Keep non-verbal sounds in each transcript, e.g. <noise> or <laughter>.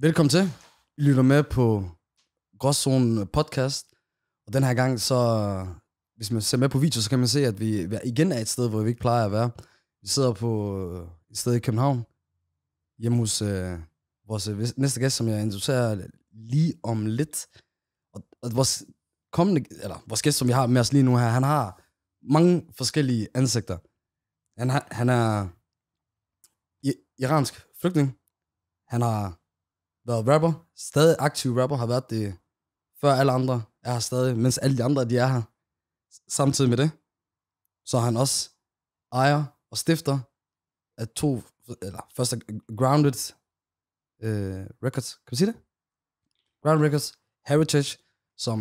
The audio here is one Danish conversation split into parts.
Velkommen til. I lytter med på Gråzonen podcast. Og den her gang, så hvis man ser med på video, så kan man se, at vi igen er et sted, hvor vi ikke plejer at være. Vi sidder på øh, et sted i København, hjemme hos øh, vores øh, næste gæst, som jeg introducerer lige om lidt. Og, og vores, kommende, eller vores gæst, som vi har med os lige nu her, han har mange forskellige ansigter. Han, har, han er iransk flygtning. Han har været rapper, stadig aktiv rapper, har været det før alle andre er her stadig, mens alle de andre, de er her. Samtidig med det, så er han også ejer og stifter af to, eller først er Grounded uh, Records, kan du sige det? Grounded Records, Heritage, som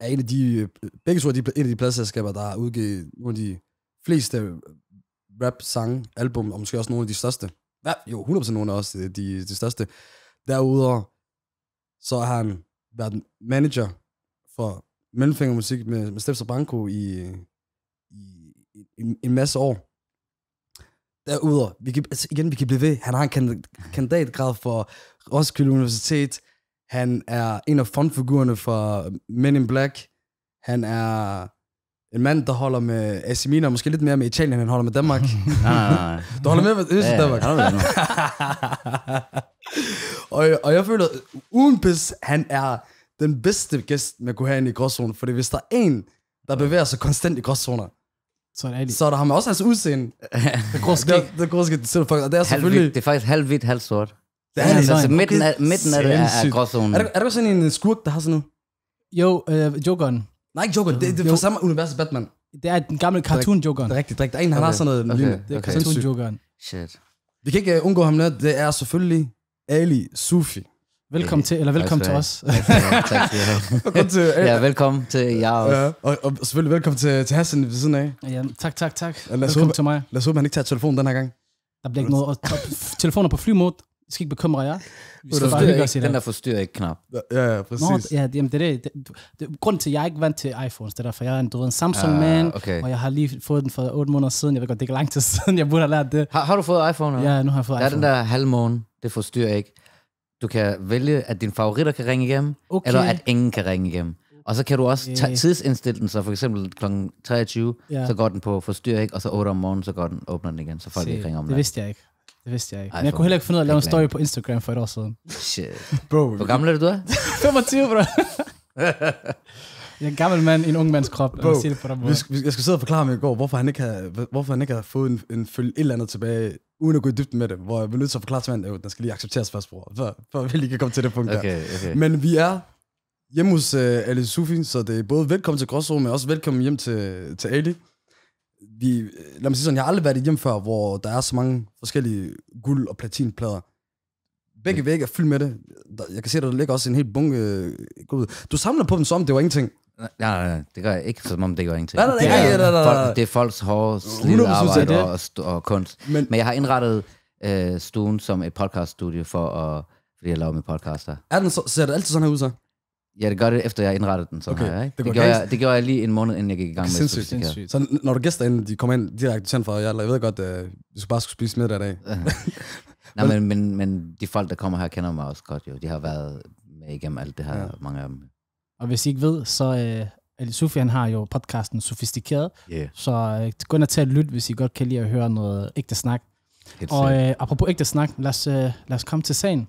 er en af de, øh, begge to er de, en af de pladselskaber, der har udgivet nogle af de fleste øh, rap-sange, album, og måske også nogle af de største. Ja, jo, 100% nogle af os de, de største Derudover, så har han været manager for Mellemfingermusik med, med og Branko i, i, i, en masse år. Derudover, vi kan, altså igen, vi kan blive ved. Han har en kandidatgrad for Roskilde Universitet. Han er en af frontfigurerne for Men in Black. Han er en mand, der holder med AC Milan, måske lidt mere med Italien, end han holder med Danmark. <laughs> nej, nej, nej. <laughs> Du holder mere med Øst ja, Danmark. Ja, <laughs> og, og jeg føler, at han er den bedste gæst, man kunne have ind i gråzonen. Fordi hvis der er en, der bevæger sig konstant i gråzoner, så er det. Så der har også hans udseende. det grå Det, det det, det, det er selvfølgelig... Det er faktisk halvhvidt, halvsort. Det er det. Altså, altså midten, af, midten af det er, er gråzonen. Er der, er der sådan en skurk, der har sådan noget? Jo, øh, Jokeren. Nej, ikke Joker. Det, det er fra samme univers som Batman. Det er den gamle cartoon Joker. Det er rigtigt, det er rigtigt. En, han okay. har sådan noget okay. lignende. Det er okay. cartoon Joker. Shit. Vi kan ikke uh, undgå ham nu. Det er selvfølgelig Ali Sufi. Velkommen til, eller velkommen til os. tak, <laughs> til, ja, velkommen til jer også. Ja, og, og, selvfølgelig velkommen til, til Hassan ved siden af. Ja, tak, tak, tak. Lad os velkommen håbe, til mig. Lad os håbe, han ikke tager telefonen den her gang. Der bliver ikke noget. Telefoner på flymode. Jeg skal ikke bekymre jer. Vi skal bare hygge Den der forstyrrer ikke knap. Ja, ja, præcis. Nå, ja, jamen, det er det. det, det grunden til, at jeg er ikke vant til iPhones, det er derfor, jeg er en, du ved, en Samsung-man, ah, okay. og jeg har lige fået den for 8 måneder siden. Jeg ved godt, det er ikke lang tid <laughs> siden, jeg burde have lært det. Har, har du fået iPhone? Eller? Ja, nu har jeg fået der iPhone. Det er den der halvmåne, det forstyrrer ikke. Du kan vælge, at dine favoritter kan ringe igennem, okay. eller at ingen kan ringe igennem. Og så kan du også okay. tage tidsindstille den, så for eksempel kl. 23, yeah. så går den på forstyrr ikke, og så 8 om morgenen, så går den, åbner den igen, så folk Se, ikke ringer om det. Det vidste jeg ikke. Det vidste jeg ikke. Ej, Men jeg kunne heller ikke finde ud af at lave en story på Instagram for et år siden. Shit. Bro, Hvor gammel er du <laughs> er? 25, bro. jeg er en gammel mand i en ung mands krop. Bro, jeg det på dig, Vi jeg skal sidde og forklare mig i går, hvorfor han ikke har, hvorfor han ikke har fået en, en følge et eller andet tilbage, uden at gå i dybden med det, hvor jeg vil nødt til at forklare til manden, at den skal lige accepteres først, bror, før, før vi lige kan komme til det punkt der. Okay, okay. Men vi er hjemme hos uh, Ali Sufi, så det er både velkommen til Gråsrum, men også velkommen hjem til, til Ali vi, øh, lad mig sige sådan, jeg har aldrig været i hjem før, hvor der er så mange forskellige guld- og platinplader. Begge vægge er fyldt med det. Jeg kan se, at der ligger også en helt bunke øh, guld. Du samler på dem som, det var ingenting. Nej, nej, nej, det gør jeg ikke, som om det gør ingenting. Nej, nej, nej, det, nej, nej, nej. Folk, det er folks hårde arbejde og, og kunst. Men, Men jeg har indrettet øh, stuen som et podcaststudie for at, fordi jeg laver med podcaster. Er den så, ser det altid sådan her ud så? Ja, det gør det, efter jeg indrettede den sådan okay, her. Ikke? Det, det, gjorde jeg, det gjorde jeg lige en måned, inden jeg gik i gang med sindssygt, sindssygt. Så når du gæster ind, de kommer ind direkte til for, jeg, jeg ved godt, øh, du skal du bare skulle spise middag i dag. <laughs> Nej, men, men, men de folk, der kommer her, kender mig også godt jo. De har været med igennem alt det her, ja. mange af dem. Og hvis I ikke ved, så uh, Ali Sufian har jo podcasten Sofistikeret, yeah. så uh, gå ind og tage et lyt, hvis I godt kan lide at høre noget ægte snak. Helt og uh, apropos ægte snak, lad os, uh, lad os komme til sagen.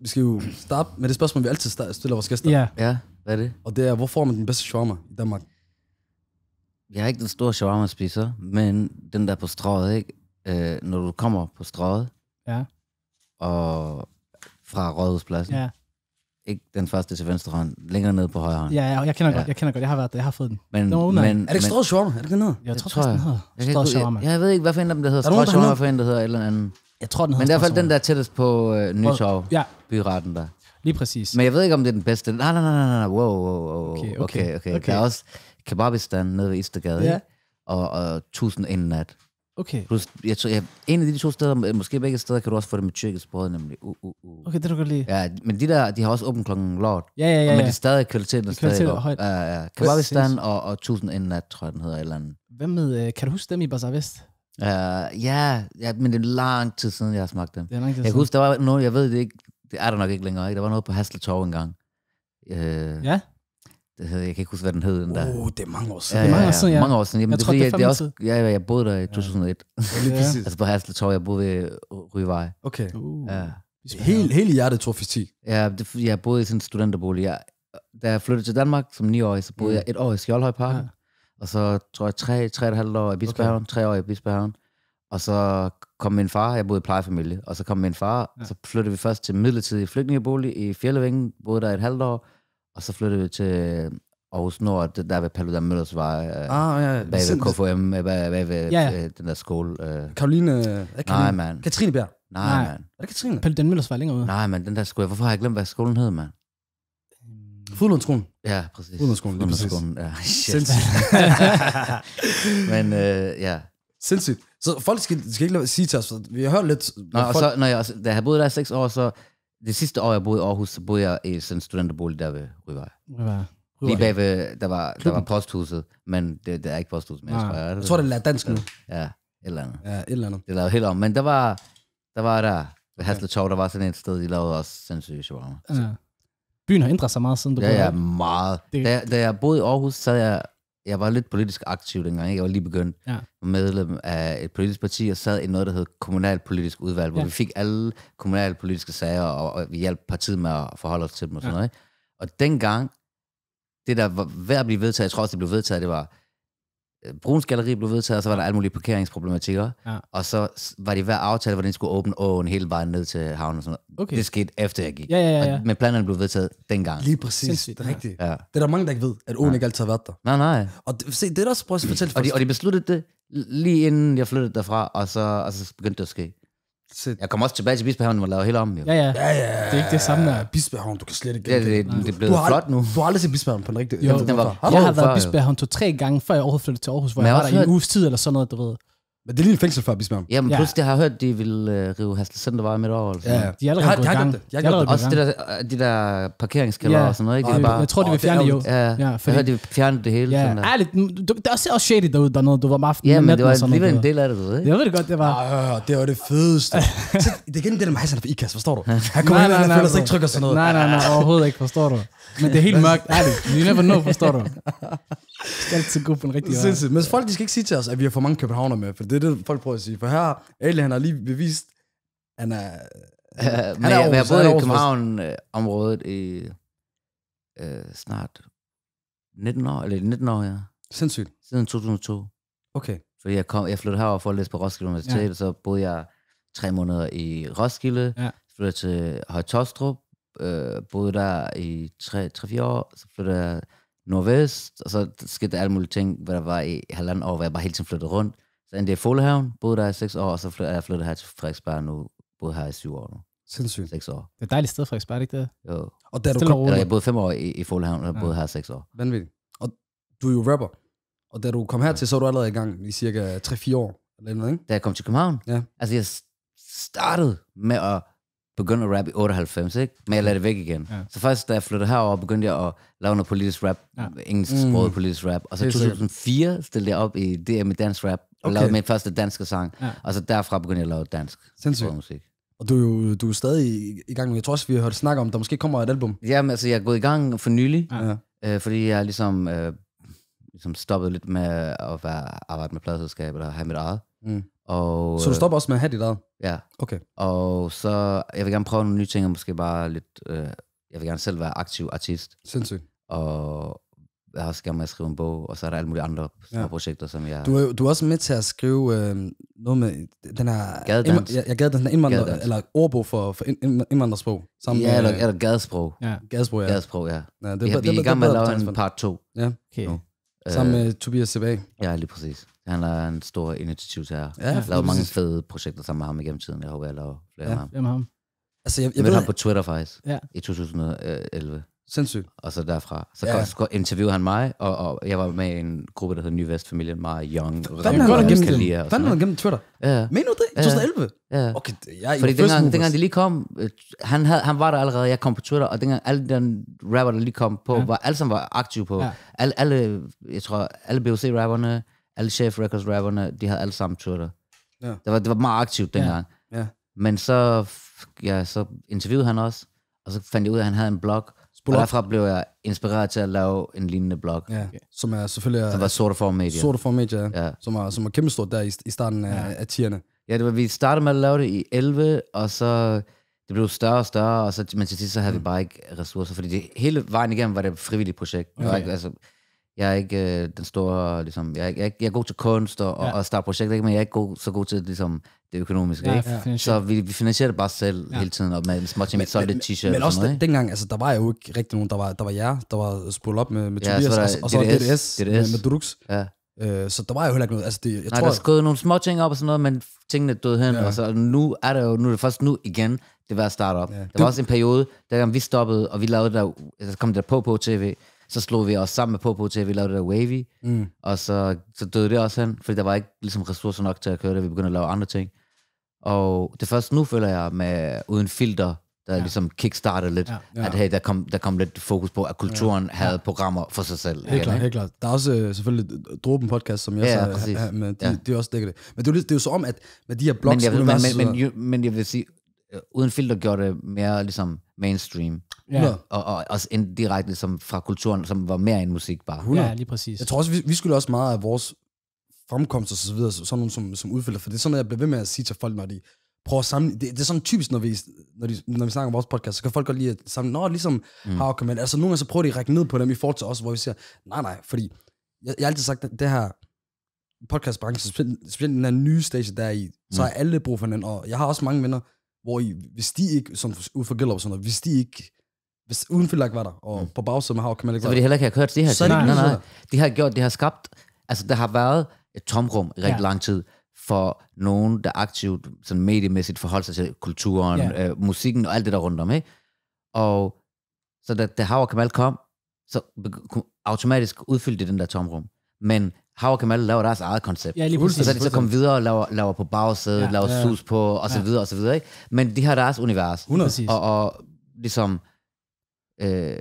Vi skal jo starte med det spørgsmål, vi altid stiller vores gæster. Ja. Ja, hvad er det? Og det er, hvor får man den bedste shawarma i Danmark? Jeg er ikke den store shawarma-spiser, men den der på strået, ikke? Øh, når du kommer på strået Ja. og fra Rådhuspladsen, ja. ikke den første til venstre hånd, længere ned på højre hånd. ja, jeg, jeg kender ja. godt, jeg kender godt. Jeg har været der, jeg har fået den. Men, no, nej. men, Er det ikke strået shawarma? Er det ikke noget? Jeg jeg tror tror faktisk, den jeg. Jeg, jeg, jeg ved ikke, hvad for en af dem, der hedder strået shawarma, for en, der hedder et eller andet. Jeg tror, den Men i hvert fald den der tættest på øh, Nytorv, ja. byretten der. Lige præcis. Men jeg ved ikke, om det er den bedste. Nej, nej, nej, nej, nej. Wow, wow, wow. Okay, okay, okay. okay. okay. Der er også kebabistan nede ved Istergade, ja. og, og tusind en nat. Okay. Plus, jeg tror, jeg, en af de to steder, måske begge steder, kan du også få det med tyrkisk brød, nemlig. Uh, uh, uh. Okay, det du kan lide. Ja, men de der, de har også åbent klokken lort. Ja, ja, ja. Men det er stadig kvaliteten, er stadig er højt. Ja, ja. Kebabistan og, og tusind en nat, tror jeg, den hedder, eller andet. Hvem med, øh, kan du huske dem i Bazaar Vest? Uh, ja, yeah, ja, men det er lang tid siden, jeg har smagt dem. Det er lang jeg kan huske, der var noget, jeg ved det ikke, det er der nok ikke længere, ikke? der var noget på Hasletorv engang. Uh, ja? Det hed, jeg kan ikke huske, hvad den hed. Den der. Uh, det er mange år siden. Ja, Det er mange år siden, ja. Mange år siden. Jamen, jeg det, tror, fordi, det er jeg, det er også, ja, jeg boede der i 2001. Ja. Lige præcis. altså på Hasletorv, jeg boede ved Ryvej. Okay. Uh. Ja. Helt, helt i hjertet tror jeg, Ja, det, jeg boede i sådan en studenterbolig. Jeg, da jeg flyttede til Danmark som 9-årig, så boede mm. jeg et år i Skjoldhøj Park. Ja. Og så tror jeg tre, tre og et halvt år i Bispehavn, okay. tre år i Bispehavn. Og så kom min far, jeg boede i plejefamilie, og så kom min far, ja. og så flyttede vi først til midlertidig flygtningebolig i Fjellevingen, boede der et halvt år, og så flyttede vi til Aarhus Nord, der ved Paludan Møllers vej, øh, ah, ja, bag ved KFM, bag, bag ved ja, ja. Øh, den der skole. Øh. Karoline, Karoline, nej, man. Katrine Bjerg. Nej, nej, man. Er det Katrine? Paludan Møllers vej længere ude. Nej, man, den der skole, hvorfor har jeg glemt, hvad skolen hed, man? Fodlundskolen. Ja, præcis. Fodlundskolen, lige præcis. Fodlundskolen, Ja, shit. Sindssygt. <laughs> Men øh, ja. Sindssygt. Så folk skal, skal ikke lade sige til os, for vi har hørt lidt... Nå, og folk... så, når jeg, da jeg boede der i seks år, så det sidste år, jeg boede i Aarhus, så boede jeg i sådan en studenterbolig der ved Ryvej. Rivej. Lige bagved, der var, der var posthuset, men det, det er ikke posthuset mere, tror jeg. Jeg tror, det er dansk nu. Ja, et eller andet. Ja, et eller andet. Det lavede helt om, men der var der, var der ved Hasle Torv, der var sådan et sted, de lavede også sindssyge shawarma. Ja byen har ændret sig meget siden du ja, blev ja, meget. Det... Da, jeg, da jeg boede i Aarhus, så jeg, jeg var lidt politisk aktiv dengang. Ikke? Jeg var lige begyndt ja. medlem af et politisk parti og sad i noget, der hed kommunalpolitisk udvalg, hvor ja. vi fik alle kommunalpolitiske sager, og, og vi hjalp partiet med at forholde os til dem og sådan ja. noget. Ikke? Og dengang, det der var ved at blive vedtaget, jeg tror også, det blev vedtaget, det var, Øh, Bruns Galeri blev vedtaget, og så var der alle mulige parkeringsproblematikker. Ja. Og så var de hver aftale, hvordan den skulle åbne åen hele vejen ned til havnen og sådan noget. Okay. Det skete efter jeg gik. Ja, ja, ja. ja. Og, men planerne blev vedtaget dengang. Lige præcis. Sindssygt. Det er rigtigt. Ja. Det er der mange, der ikke ved, at åen ja. ikke altid har været der. Nej, nej. Og det, se, det er der også prøv at fortælle og de, og de besluttede det lige inden jeg flyttede derfra, og så, og så begyndte det at ske. Så... Jeg kommer også tilbage til Bispehavn, hvor man lavede hele om. Jo. Ja, ja. ja, ja. Det er ikke det samme, der... Bispehavn, du kan slet ikke... Ja, det, det, det er blevet du, flot nu. Du har aldrig set Bispehavn på den rigtige... Jo, den var, jeg har været i Bispehavn to-tre gange, før jeg overhovedet flyttede til Aarhus, hvor jeg, jeg var der i en uges tid eller sådan noget, du ved. Men det er lige en fængsel fængselsfab, ligesom. Ja, men Ja. pludselig har jeg hørt, at de vil øh, rive Hassel Centervej midt over. Altså. Ja, De er allerede gået i jeg har gang. gjort det. Jeg har gjort det. Også det der, de der parkeringskælder ja. og sådan noget, ikke? De er bare, jeg tror, de vil fjerne det jo. ja, ja, fordi, jeg hørte, de vil fjerne det hele. Ja, sådan der. ærligt, du, det er også, shady derude dernede, du var om aftenen. Ja, men det var og alligevel en del af det, du ved, Jeg ved det godt, det var. Ja, det var det fedeste. <laughs> det er igen det der med Hassan for IKAS, forstår du? <laughs> Han kommer ind, og han føler sig ikke tryg og sådan noget. Nej, nej, nej, overhovedet ikke, forstår du. Men det er helt mørkt, ærligt. You never know, forstår du. <laughs> Det er altid god på en rigtig Sindssygt. Men folk de skal ikke sige til os, at vi har for mange københavner med, for det er det, folk prøver at sige. For her, Ali, han har lige bevist, han er... Han, men, han er Aarhus, men jeg boet i København-området øh, i øh, snart 19 år, eller 19 år, ja. Sindssygt. Siden 2002. Okay. Fordi jeg, kom, jeg flyttede herover for at læse på Roskilde Universitet, ja. og så boede jeg tre måneder i Roskilde, ja. flyttede til Højtostrup, øh, boede der i 3-4 år, så flyttede jeg nordvest, og så skete der alle mulige ting, hvor der var i halvanden år, hvor jeg bare hele tiden flyttede rundt. Så endte jeg i Folehaven, boede der i seks år, og så flyttede jeg flyttet her til Frederiksberg nu, boede her i syv år nu. Sindssygt. Seks år. Det er et dejligt sted, Frederiksberg, ikke det? Jo. Og da du kom... Eller jeg boede fem år i, i Folehaven, og ja. boede her seks år. Vanvittigt. Og du er jo rapper. Og da du kom her til, så var du allerede i gang i cirka 3-4 år. Eller noget, ikke? Da jeg kom til København? Ja. Altså, jeg startede med at begyndte at rappe i 98, ikke? men jeg lagde det væk igen. Ja. Så først, da jeg flyttede herover, begyndte jeg at lave noget politisk rap, ja. engelsksproget mm. politisk rap. Og så i 2004 stillede jeg op i DM i dansk rap, og okay. lavede min første danske sang. Ja. Og så derfra begyndte jeg at lave dansk musik. Og du er jo du er stadig i, gang med, jeg tror også, vi har hørt snak om, der måske kommer et album. Jamen, altså, jeg er gået i gang for nylig, ja. øh, fordi jeg er ligesom, øh, ligesom stoppet lidt med at være, arbejde med pladselskab eller have mit eget. Mm. Og, så du øh, stopper også med at have dit eget? Ja. Okay. Og så, jeg vil gerne prøve nogle nye ting, og måske bare lidt, øh, jeg vil gerne selv være aktiv artist. Sindssygt. Og jeg har også gerne med at skrive en bog, og så er der alle mulige andre ja. projekter, som jeg... Du er, du er også med til at skrive øh, noget med den her... Gadedans. Jeg, jeg den her indvandrer, gadedans. eller ordbog for, for indvandrersprog. Sammen ja, eller, med, eller gadesprog. Ja. Gadesprog, ja. Gadesprog, ja. ja det, vi, det, vi er i gang med at lave en part 2. Ja. Okay. Nu. Sammen med øh, Tobias Sebag. Ja, lige præcis. Han er en stor initiativtager. Ja, jeg har lavet mange fede projekter sammen med ham igennem tiden. Jeg håber, jeg laver flere ja, med ham. Hvem ham? Altså, jeg, jeg, jeg mødte ham på Twitter faktisk ja. i 2011. Sindssygt. Og så derfra. Så ja. kom, interviewede han mig, og, og, jeg var med i en gruppe, der hedder Ny Vestfamilien, meget young. Fanden han gennem, Twitter? Ja. Mener du det? 2011? Ja. Okay, jeg Fordi dengang, movers. dengang altså. de lige kom, øh, han, havde, han var der allerede, jeg kom på Twitter, og dengang alle den rapper, der lige kom på, ja. var, alle sammen var aktive på. Ja. Alle, alle, jeg tror, alle BOC-rapperne, alle Chef Records rapperne, de havde alle sammen Twitter. Ja. Det, var, det var meget aktivt dengang. Ja. Ja. Men så, ja, så interviewede han også, og så fandt jeg ud af, at han havde en blog, Spol og derfra blev jeg inspireret til at lave en lignende blog. Ja, okay. som er selvfølgelig... Er, som var Sorte Form Media. Sorte Form Media, ja. som var, som var kæmpestort der i, i starten ja. af, af Ja, det var, vi startede med at lave det i 11, og så det blev større og større, og så, men til sidst så havde mm. vi bare ikke ressourcer, fordi det, hele vejen igennem var det et frivilligt projekt. Okay. Det var altså, jeg er ikke øh, den store, ligesom, jeg, jeg, jeg er god til kunst og, ja. og og starte projekter, ikke? men jeg er ikke god, så god til ligesom, det økonomiske. Ja, ja. Så vi, vi finansierer det bare selv ja. hele tiden, og med en små ting, så t-shirt. Men også noget, dengang, altså, der var jo ikke rigtig nogen, der var, der var jer, der var spurgt op med, med ja, Tobias, så der, og, og så DDS, DDS, DDS. Med, med Drux. Ja. Øh, så der var jo heller ikke noget. Altså, det, jeg Nej, tror, der skød nogle små ting op og sådan noget, men tingene døde hen, ja. og så nu er det jo, nu er det først nu igen, det var startup. Ja. Der var du... også en periode, der vi stoppede, og vi lavede der, altså, så kom der på på tv, så slog vi os sammen med på på til, at vi lavede det der wavy, mm. og så, så døde det også hen, fordi der var ikke ligesom, ressourcer nok til at køre det, vi begyndte at lave andre ting. Og det første nu føler jeg med uden filter, der ja. ligesom kickstartede lidt, ja, ja. at hey, der, kom, der kom lidt fokus på, at kulturen ja. havde programmer for sig selv. Helt klart, helt klart. Der er også øh, selvfølgelig Dropen podcast, som jeg ja, så, ja, men de, ja. de også dækker det. Men det er, jo, det er jo så om, at med de her blogs... Men jeg, vil, men, men, men, men jeg vil sige, øh, uden filter gjorde det mere ligesom mainstream. Ja. Og, og også indirekte ligesom fra kulturen, som var mere end musik bare. 100. Ja, lige præcis. Jeg tror også, vi, vi skulle også meget af vores fremkomst og så videre, sådan nogle som, som udfælder, for det er sådan noget, jeg bliver ved med at sige til folk, når de prøver at samle, det, det er sådan typisk, når vi, når, de, når vi snakker om vores podcast, så kan folk godt lide at samle, nå, ligesom mm. Havke, men altså nogle gange så prøver de at række ned på dem i forhold til os, hvor vi siger, nej, nej, fordi jeg, jeg har altid sagt, at det her podcastbranche, specielt den her nye stage, der er i, så mm. har alle brug for den, og jeg har også mange venner, hvor I, hvis de ikke, som ud fra Gillop og sådan noget, hvis de ikke, hvis uden for var der, og mm. på bagsiden med Hav, kan man ikke Så vil de heller ikke have kørt det her. Så nej, nej, nej. Det har gjort, det har skabt, altså der har været et tomrum i rigtig ja. lang tid, for nogen, der aktivt sådan mediemæssigt forholder sig til kulturen, ja. øh, musikken og alt det der rundt om. Ikke? Og så da, da Hav og Kamal kom, så automatisk udfyldte det den der tomrum. Men Hav og Kamal laver deres eget koncept. Ja, lige præcis. Og så de så kommer videre og laver, laver på bagsædet, ja. laver ja. sus på, og så videre, og så videre. Ikke? Men de har deres univers. 100. Og, og ligesom, øh,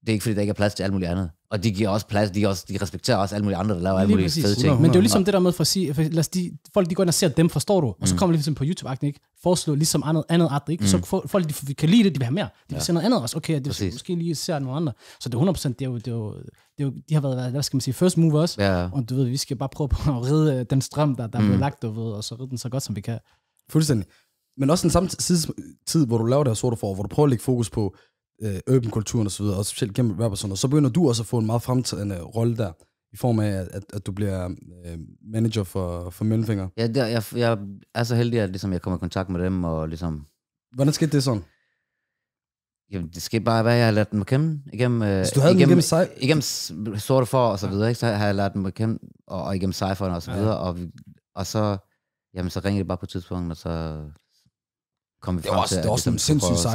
det er ikke, fordi der ikke er plads til alt muligt andet. Og de giver også plads, de, også, de respekterer også alt muligt andre, der laver alle mulige fede ting. Men det er jo ligesom det der med, for at sige, for lad os de, folk de går ind og ser dem, forstår du? Og så mm. kommer de ligesom på youtube ikke? Foreslår ligesom andet, andet art, ikke? Mm. Så folk de kan lide det, de vil have mere. De vil ja. se noget andet også. Okay, det er måske lige ser nogle andre. Så det er 100%, det er jo, det er jo, det er jo de har været, hvad skal man sige, first move også. Ja. Og du ved, vi skal bare prøve på at ride øh, den strøm, der, der er mm. blevet lagt, du ved, og så ride den så godt, som vi kan. Fuldstændig. Men også den samme tid, hvor du laver det her sorte for, hvor du prøver at lægge fokus på, øh, urban-kulturen osv., og, og specielt gennem rap og sådan noget, så begynder du også at få en meget fremtrædende øh, rolle der, i form af, at, at du bliver øh, manager for, for Mellemfinger. Ja, der, jeg, jeg er så heldig, at ligesom, jeg kommer i kontakt med dem, og ligesom... Hvordan skete det sådan? Jamen, det skete bare, hvad jeg har lært dem at kende. Igennem, øh, så du havde igennem, dem igennem, sig- igennem sorte for og så videre, ja. ikke? så har jeg lært dem at kende, og, og igennem cypheren og så videre, ja. og, og så, jamen, så ringede det bare på et tidspunkt, og så, kom vi det var frem også, til. Det var også ligesom, en sindssyg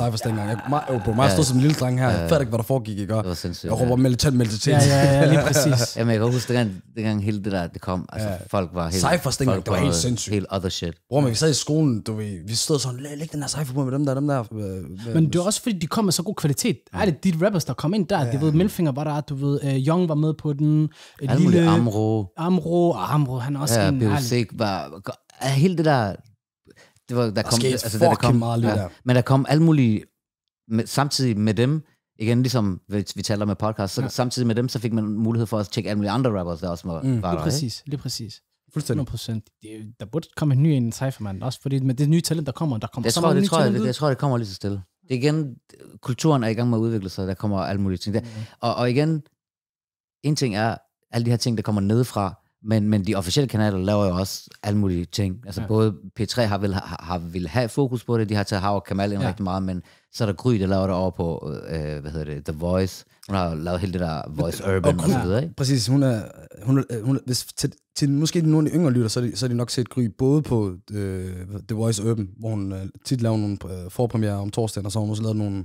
cyphers dengang. Jeg, mig, øh, bro, mig stod som en lille dreng her. Jeg fatter ikke, hvad der foregik, ikke? Det var sindssygt. Jeg råber ja. militant, militant. Ja, ja, ja, lige <laughs> præcis. Jamen, jeg kan huske, dengang, dengang hele det der, det kom, altså ja. folk var helt... Cyphers dengang, det var, var helt sindssygt. Helt other shit. Bro, men vi sad i skolen, du ved, vi stod sådan, læg den her cypher på med dem der, dem der. Øh, øh, øh. men det er også, fordi de kom med så god kvalitet. Er det de rappers, der kom ind der? Det ved, Melfinger var der, du ved, Young var med på den. lille, Amro. Amro, Amro, han er også en... Ja, var... Hele det der, det var, der, der kom, altså, der, der kom, meget ja, der. Men der kom alt muligt, med, samtidig med dem, igen ligesom hvis vi taler med podcast, så ja. samtidig med dem, så fik man mulighed for at tjekke alle mulige andre rappers, der også var, mm, var lige der. Præcis, ikke? lige præcis. Fuldstændig. 100%. Det, der burde komme en ny ind i man. også fordi med det nye talent, der kommer, der kommer det så tror, det, tror, jeg, det, jeg tror, det kommer lige så stille. Det igen, kulturen er i gang med at udvikle sig, der kommer alle mulige ting. Der. Mm. Og, og igen, en ting er, alle de her ting, der kommer nedefra, men, men de officielle kanaler laver jo også alle mulige ting. Altså ja. både P3 har vil, har, har vil have fokus på det, de har taget Hav og Kamal ind ja. rigtig meget, men så er der Gry, der laver det over på, øh, hvad hedder det, The Voice. Hun har lavet hele det der Voice Urban og, Gry, og så videre, ikke? Præcis, hun er, hun, øh, hun hvis til, til måske nogle af de yngre lytter, så er de, så er de nok set Gry både på øh, The Voice Urban, hvor hun øh, tit laver nogle øh, forpremiere om torsdagen, og så har hun også lavet nogle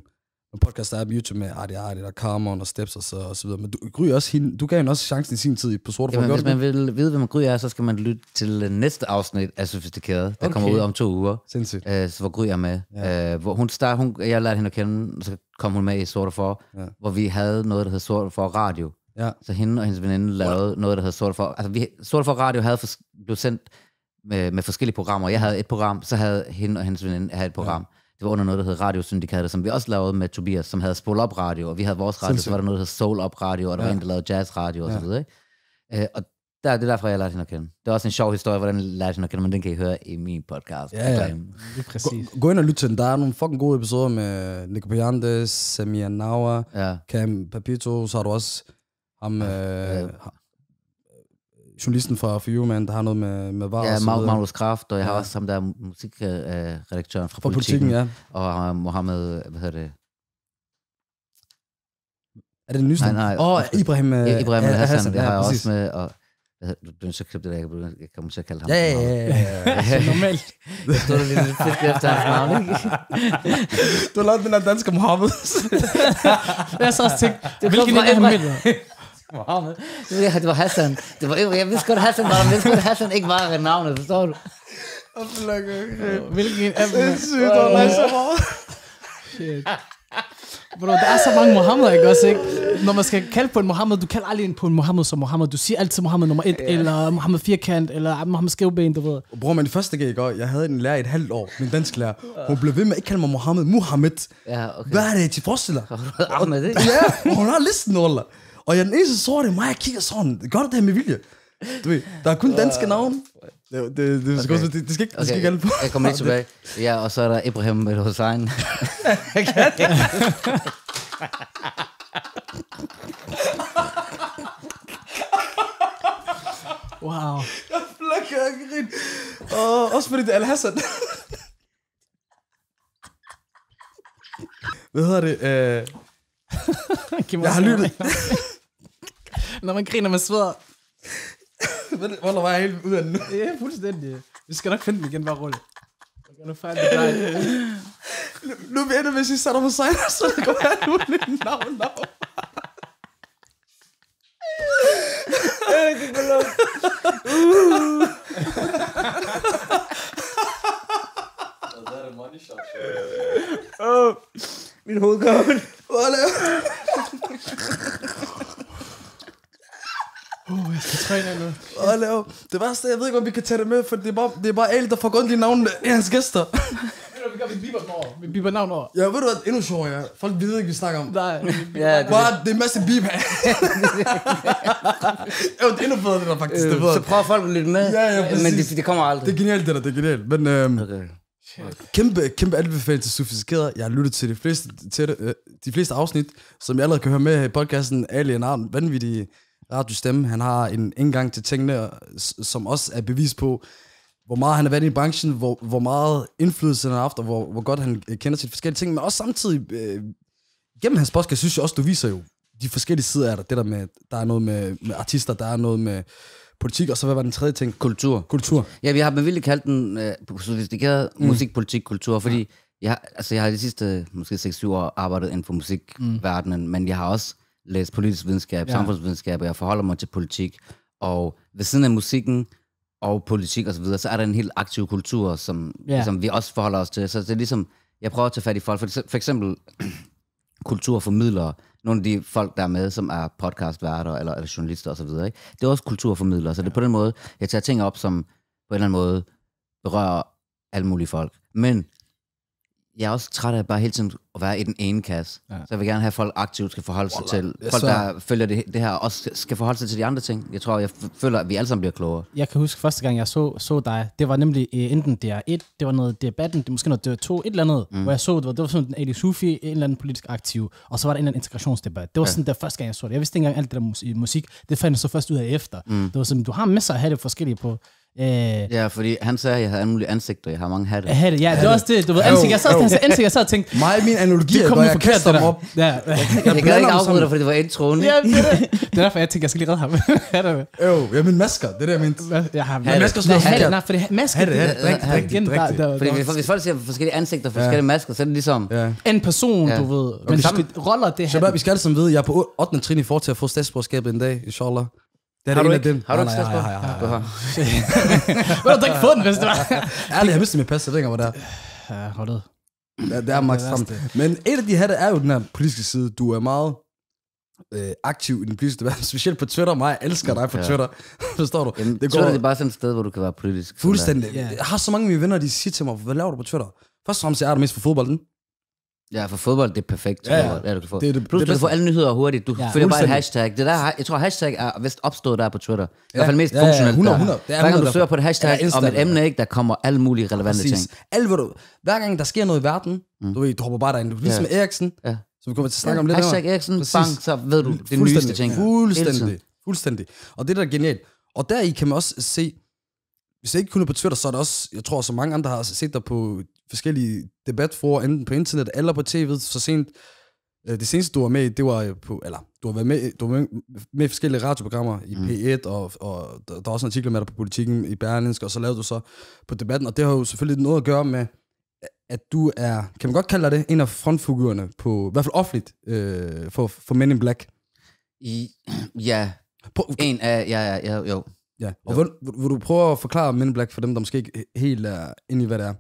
podcast, der er på YouTube med Artie Artie, der kommer og Steps og så, og så videre. Men du, Gry også hende, du gav hende også chancen i sin tid på Sorte Jamen, Hvis man vil vide, hvem Gry er, så skal man lytte til øh, næste afsnit af Sofistikeret, der okay. kommer ud om to uger. Sindssygt. Øh, hvor Gry er med. Ja. Øh, hvor hun start, hun, jeg lærte hende at kende, og så kom hun med i Sorte For, ja. hvor vi havde noget, der hed Sorte For Radio. Ja. Så hende og hendes veninde lavede ja. noget, der hed Sorte For. Altså, vi, Sorte For Radio havde for, blev sendt med, med forskellige programmer. Jeg havde et program, så havde hende og hendes veninde havde et program. Ja det var under noget, der hed Radiosyndikatet, som vi også lavede med Tobias, som havde Spol Op Radio, og vi havde vores radio, Sindssygt. så var der noget, der hed Soul Up Radio, og der ja. var en, der lavede Jazz Radio og ja. Øh, og der, det er derfor, jeg lærte hende at kende. Det er også en sjov historie, hvordan jeg lærte hende at kende, men den kan I høre i min podcast. Ja, ja. Det er præcis. Gå, gå ind og lyt til den. Der er nogle fucking gode episoder med Nico Piandes, Samia Nawa, ja. Cam Papito, så har du også ham... Ja. Øh, journalisten fra for You, man, der har noget med, med varer. Ja, Mag- Magnus Kraft, og jeg ja. har også ham der musikredaktøren fra, fra, politikken, politikken. ja. og Mohammed, hvad hedder det, er det den nyeste? Nej, nej. Åh, oh, Ibrahim, ja, øh, Ibrahim Al Hassan, Hassan, det har ja, jeg præcis. også med, og du, er så klip det der, jeg, kan kommer til at kalde ham. Ja, ja, ja. ja, <laughs> normalt. jeg stod lige lidt fisk efter hans navn, ikke? du har lavet den der danske Mohammed. <laughs> jeg så også tænkt, det hvilken en af ham Mohammed. Det var Hassan. Det var, Jeg vidste godt, Hassan var. Jeg godt, Hassan ikke var en navnet, forstår du? Hvilken af dem? Det er sygt, og så Shit. Bro, der er så mange Mohammed, ikke også, ikke? Når man skal kalde på en Mohammed, du kalder aldrig en på en Mohammed som Mohammed. Du siger altid Mohammed nummer et, yeah. eller Mohammed firkant, eller Mohammed skævben, du ved. Bro, men det første gik, jeg havde en lærer i et halvt år, min dansk lærer. Hun blev ved med at ikke kalde mig Mohammed, Mohammed. Ja, okay. Hvad er det, til forestiller? Ahmed, ikke? Ja, hun har listen, Ola. Og jeg er den eneste sorte, mig, jeg kigger sådan, gør du det her med vilje? Du ved, der er kun danske navne. Det, det, det, det, okay. det, det skal ikke, okay. det skal ikke alle på. Jeg kommer ikke tilbage. Ja, og så er der Ibrahim med Hussein. wow. Jeg flækker og grin. Og også fordi det er Al-Hassan. Hvad hedder det? Uh... jeg har lyttet. Når man griner med sveder. Hvor er jeg helt ude af nu. Ja, fuldstændig. Vi skal nok finde den igen, bare rulle. Jeg gør nu fejl med dig. Nu vil jeg hvis I sige på sejl, så det går jeg nu lidt navn, navn. Jeg kan gå min Åh, Hvad er det? Åh, oh, jeg skal træne nu. Og lave. Det værste, jeg ved ikke, om vi kan tage det med, for det er bare, det er bare alt, der får ondt i navnet af hans gæster. <laughs> vi biber navn over. Ja, ved du hvad, endnu sjovere, ja. Folk ved ikke, vi snakker om. Nej. <laughs> <laughs> ja, det, bare, det er en masse biber. ja, det er endnu bedre, det der faktisk. Øh, det bedre. så prøver folk at lytte med. Ja, ja, præcis. Men det, det kommer aldrig. Det er genialt, det der, det er genialt. Men, øhm, okay. Kæmpe, kæmpe anbefaling til Sofistikeret. Jeg har lyttet til de fleste, til, øh, de fleste afsnit, som jeg allerede kan høre med her i podcasten. Alien og Arden, vanvittige stemme. Han har en indgang til tingene, som også er bevis på, hvor meget han har været i branchen, hvor, hvor meget indflydelse han har haft, og hvor, hvor godt han øh, kender til forskellige ting. Men også samtidig, øh, gennem hans podcast, synes jeg også, du viser jo de forskellige sider af dig. Det der med, der er noget med, med artister, der er noget med politik, og så hvad var den tredje ting? Kultur. Kultur. Ja, vi har med vildt kaldt den øh, sofistikeret mm. musik, politik, kultur, fordi ja. jeg, altså, jeg har de sidste måske 6-7 år arbejdet inden for musikverdenen, mm. men jeg har også læst politisk videnskab, ja. samfundsvidenskab, og jeg forholder mig til politik. Og ved siden af musikken og politik og så videre, så er der en helt aktiv kultur, som, ja. ligesom, vi også forholder os til. Så det er ligesom, jeg prøver at tage fat i folk. For, for eksempel <clears throat> kulturformidlere, nogle af de folk, der er med, som er podcastværter eller, eller journalister osv., det er også kulturformidlere, så det er på den måde, jeg tager ting op, som på en eller anden måde berører alle mulige folk. Men jeg er også træt af bare hele tiden at være i den ene kasse. Ja. Så jeg vil gerne have, at folk aktivt skal forholde sig Wallah. til, folk så... der følger det, det her, også skal forholde sig til de andre ting. Jeg tror, jeg føler, at vi alle sammen bliver klogere. Jeg kan huske første gang, jeg så, så dig, det var nemlig øh, enten DR1, det var noget debatten, det var måske noget DR2, et eller andet, mm. hvor jeg så, det var, det var sådan en Ali Sufi, en eller anden politisk aktiv, og så var der en eller anden integrationsdebat. Det var sådan der første gang, jeg så det. Jeg vidste ikke engang alt det der musik, det fandt jeg så først ud af efter. Mm. Det var sådan, du har masser af have det forskellige på. Øh, ja, fordi han sagde, at jeg havde alle mulige ansigter, jeg har mange hatte. ja, det er også det. Du ved, ansigt, jeg sad, oh, ansigt, jeg sad og tænkte... Mig min analogi, det kom jeg forkert, kaster dem op. Ja. Jeg, jeg, jeg gad ikke afbryde dig, fordi det var introen. Ja, det, er derfor, jeg tænkte, jeg skal lige redde ham. <laughs> jo, Øv, jeg min masker, det er det, jeg mente. Jeg har min masker sådan for Nej, fordi masker... Fordi hvis folk siger forskellige ansigter, forskellige masker, så er det ligesom... En person, du ved. Men roller, det er Vi skal alle sammen vide, jeg er på 8. trin i forhold til at få statsborgerskabet en dag, inshallah. Det er har du ikke? Dem. Har du ikke statsborger? Nej, nej, nej. Hvad <laughs> har du ikke fået den, hvis det var? <laughs> Ærligt, jeg mistede mit pas, jeg tænker, hvor der. Ja, hold det. Ja, det er max samt. Men et af de her, der er jo den her politiske side. Du er meget øh, aktiv i den politiske debat, <laughs> specielt på Twitter. Mig jeg elsker dig på ja. Twitter. Forstår du? Jamen, det går... Twitter det er bare sådan et sted, hvor du kan være politisk. Fuldstændig. Yeah. Jeg har så mange af mine venner, de siger til mig, hvad laver du på Twitter? Først og fremmest, jeg er der mest for fodbolden. Ja, for fodbold det er perfekt. Ja, ja. det, er du kan få. Det, det, Plus, det, du kan få alle nyheder hurtigt. Du ja, følger bare et hashtag. Det der, jeg tror, hashtag er vist opstået der på Twitter. Ja, I hvert fald mest ja, ja, funktionelt. 100, 100. Det er hver gang du søger på et hashtag ja, om et emne, ikke, der kommer alle mulige relevante ja, ting. Alt, du, hver gang der sker noget i verden, mm. du, ved, du hopper bare derinde. Du, ligesom ja. Eriksen, ja. som vi kommer til at snakke ja, om lidt. Hashtag Eriksen, bang, så ved du det nyeste ting. Fuldstændig. Fuldstændig. Og det der er genialt. Og der i kan man også se, hvis jeg ikke kun på Twitter, så er det også, jeg tror, så mange andre har set dig på forskellige debatforer, enten på internet eller på tv, så sent øh, det seneste, du var med i, det var på, eller du har været med, du var med, med i forskellige radioprogrammer i P1, mm. og, og der, der er også en artikel med dig på politikken i Berlinsk, og så lavede du så på debatten, og det har jo selvfølgelig noget at gøre med, at du er, kan man godt kalde dig det, en af frontfigurerne på, i hvert fald offentligt, øh, for, for Men in Black. I, ja, på, en af, ja, ja, ja, jo. Ja, og jo. Vil, vil du prøve at forklare Men in Black for dem, der måske ikke helt er inde i, hvad det er?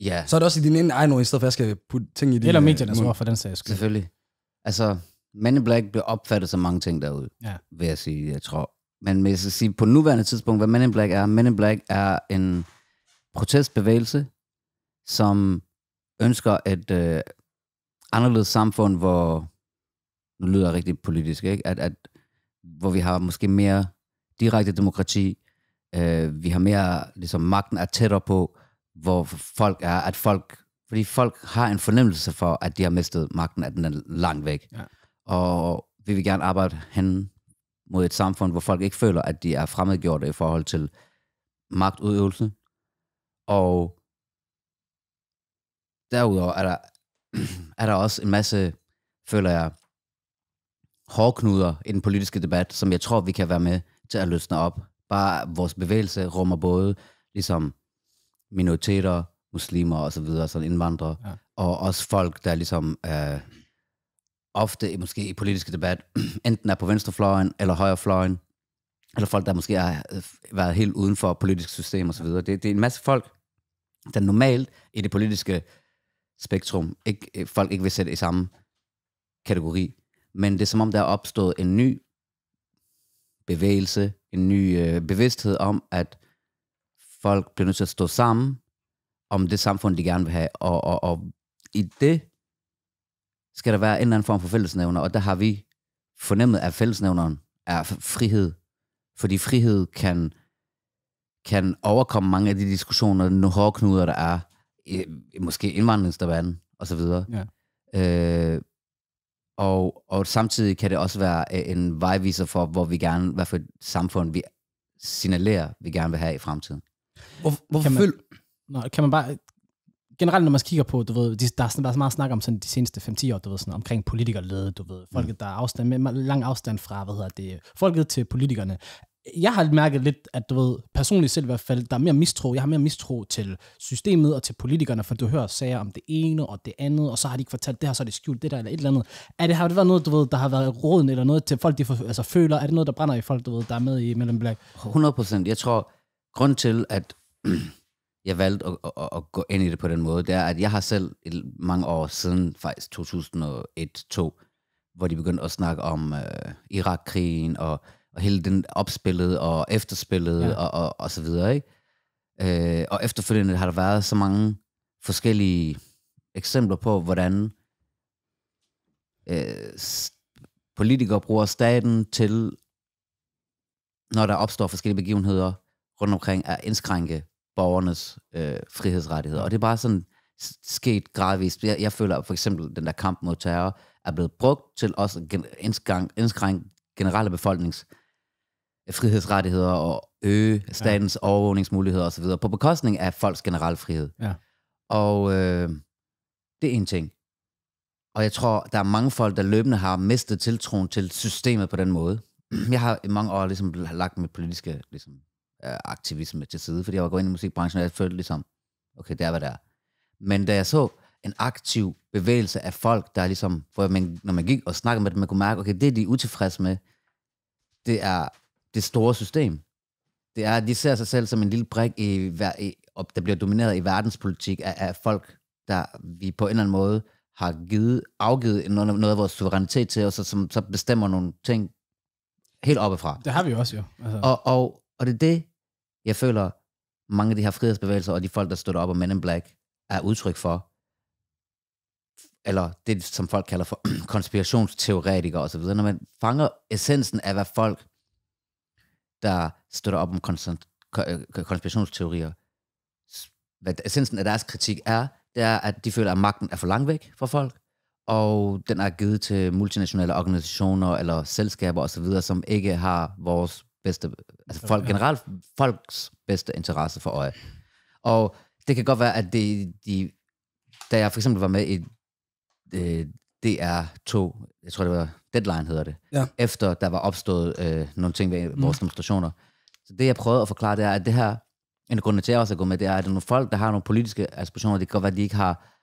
Ja. Så er det også i din egen egen ord, i stedet for at jeg skal putte ting i det. Eller øh, medierne, ord, for den sags skyld. Selvfølgelig. Altså, Men in Black bliver opfattet som mange ting derude, ja. vil jeg sige, jeg tror. Men hvis jeg sige på nuværende tidspunkt, hvad Men in Black er, Men in Black er en protestbevægelse, som ønsker et øh, anderledes samfund, hvor, nu lyder jeg rigtig politisk, ikke? At, at, hvor vi har måske mere direkte demokrati, øh, vi har mere, ligesom magten er tættere på, hvor folk er, at folk, fordi folk har en fornemmelse for, at de har mistet magten, at den er langt væk. Ja. Og vi vil gerne arbejde hen mod et samfund, hvor folk ikke føler, at de er fremmedgjorte i forhold til magtudøvelse. Og derudover er der, <clears throat> er der også en masse, føler jeg, hårdknuder i den politiske debat, som jeg tror, vi kan være med til at løsne op. Bare vores bevægelse rummer både ligesom minoriteter, muslimer og så videre, sådan indvandrere, ja. og også folk, der ligesom øh, ofte, måske i politiske debat, <clears throat> enten er på venstrefløjen eller højrefløjen, eller folk, der måske har øh, været helt uden for politisk system og så videre. Det, det er en masse folk, der normalt i det politiske spektrum, ikke, øh, folk ikke vil sætte i samme kategori. Men det er som om, der er opstået en ny bevægelse, en ny øh, bevidsthed om, at folk bliver nødt til at stå sammen om det samfund, de gerne vil have. Og, og, og i det skal der være en eller anden form for fællesnævner, og der har vi fornemmet, at fællesnævneren er frihed. Fordi frihed kan, kan overkomme mange af de diskussioner, nu hårdknuder, der er, i, måske indvandringsdebatten osv. Ja. Øh, og, og samtidig kan det også være øh, en vejviser for, hvor vi gerne, hvad for et samfund vi signalerer, vi gerne vil have i fremtiden. Hvor, hvorfor kan man, føl? Nej, kan man bare... Generelt, når man kigger på, du ved, de, der er sådan, der er så meget snak om sådan, de seneste 5-10 år, du ved, sådan, omkring politikerlede, du ved, folket, mm. der er afstand, med lang afstand fra, hvad hedder det, folket til politikerne. Jeg har mærket lidt, at du ved, personligt selv i hvert fald, der er mere mistro, jeg har mere mistro til systemet og til politikerne, for du hører sager om det ene og det andet, og så har de ikke fortalt det her, så er det skjult det der eller et eller andet. Er det, har det været noget, du ved, der har været råden eller noget til folk, de for, altså, føler? Er det noget, der brænder i folk, du ved, der er med i Mellem Black? 100 procent. Jeg tror, grund til, at <clears throat> jeg valgte at, at, at gå ind i det på den måde, det er, at jeg har selv mange år siden, faktisk 2001-2002, hvor de begyndte at snakke om øh, Irakkrigen og, og hele den opspillet og efterspillet ja. og, og, og så videre. Ikke? Øh, og efterfølgende har der været så mange forskellige eksempler på, hvordan øh, politikere bruger staten til, når der opstår forskellige begivenheder rundt omkring, at indskrænke borgernes øh, frihedsrettigheder. Og det er bare sådan sket gradvist. Jeg, jeg føler at for eksempel, den der kamp mod terror er blevet brugt til også at indskrænke, indskrænke generelle befolknings øh, frihedsrettigheder og øge statens ja. overvågningsmuligheder osv. på bekostning af folks generelle frihed. Ja. Og øh, det er en ting. Og jeg tror, der er mange folk, der løbende har mistet tiltroen til systemet på den måde. Jeg har i mange år ligesom lagt mit politiske ligesom, Øh, aktivisme til side, fordi jeg var gået ind i musikbranchen, og jeg følte ligesom, okay, der var der. Men da jeg så en aktiv bevægelse af folk, der er ligesom, hvor man, når man gik og snakkede med dem, man kunne mærke, okay, det de er utilfredse med, det er det store system. Det er, de ser sig selv som en lille brik, i, i, op, der bliver domineret i verdenspolitik af, af folk, der vi på en eller anden måde har givet, afgivet noget, noget af vores suverænitet til, og så, som, så bestemmer nogle ting helt oppefra. Det har vi også jo. Altså. Og, og, og det er det, jeg føler, mange af de her frihedsbevægelser og de folk, der støtter op om Men in Black, er udtryk for, eller det, som folk kalder for <clears throat> konspirationsteoretikere osv., når man fanger essensen af, hvad folk, der støtter op om konspirationsteorier, hvad essensen af deres kritik er, det er, at de føler, at magten er for langt væk fra folk, og den er givet til multinationale organisationer eller selskaber osv., som ikke har vores bedste, altså folk, generelt folks bedste interesse for øje. Og det kan godt være, at det, de, da jeg for eksempel var med i det øh, DR2, jeg tror det var Deadline hedder det, ja. efter der var opstået øh, nogle ting ved mm. vores mm. demonstrationer. Så det jeg prøvede at forklare, det er, at det her, en af grundene til, at jeg også er gået med, det er, at der er nogle folk, der har nogle politiske aspirationer, det kan godt være, at de ikke har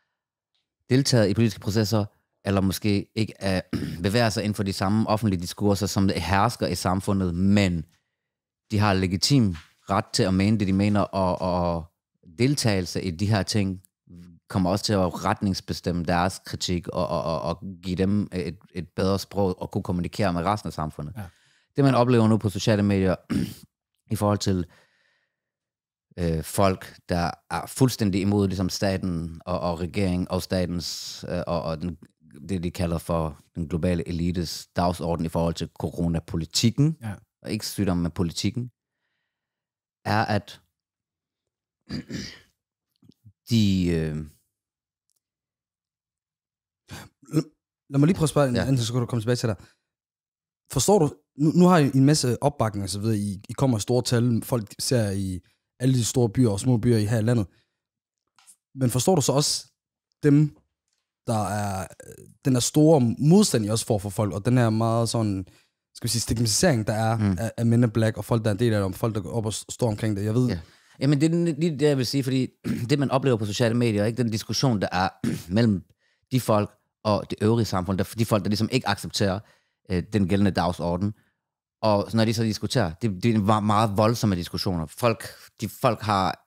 deltaget i politiske processer, eller måske ikke er, <clears throat> bevæger sig inden for de samme offentlige diskurser, som det hersker i samfundet, men de har legitim ret til at mene det, de mener, og, og deltagelse i de her ting kommer også til at retningsbestemme deres kritik og, og, og, og give dem et, et bedre sprog og kunne kommunikere med resten af samfundet. Ja. Det, man oplever nu på sociale medier <clears throat> i forhold til øh, folk, der er fuldstændig imod ligesom staten og, og regeringen og statens øh, og, og den det, de kalder for den globale elites dagsorden i forhold til coronapolitikken, ja. og ikke sygdommen med politikken, er, at <clears throat> de... Øh... Lad mig lige prøve at spørge, ja. så skal du komme tilbage til dig. Forstår du, nu, nu har I en masse opbakning og så videre, I, I kommer i store tal, folk ser i alle de store byer og små byer i her i landet. Men forstår du så også dem, der er den der store modstand, jeg også får for folk, og den her meget sådan, skal vi sige, stigmatisering, der er mm. af, af Men Black, og folk, der er en del af det, og folk, der går op og står omkring det. Jeg ved... Ja. Jamen, det er lige det, jeg vil sige, fordi <clears throat> det, man oplever på sociale medier, ikke den diskussion, der er <clears throat> mellem de folk og det øvrige samfund, der, de folk, der ligesom ikke accepterer øh, den gældende dagsorden, og når de så diskuterer, det, det er meget voldsomme diskussioner. Folk, de, folk har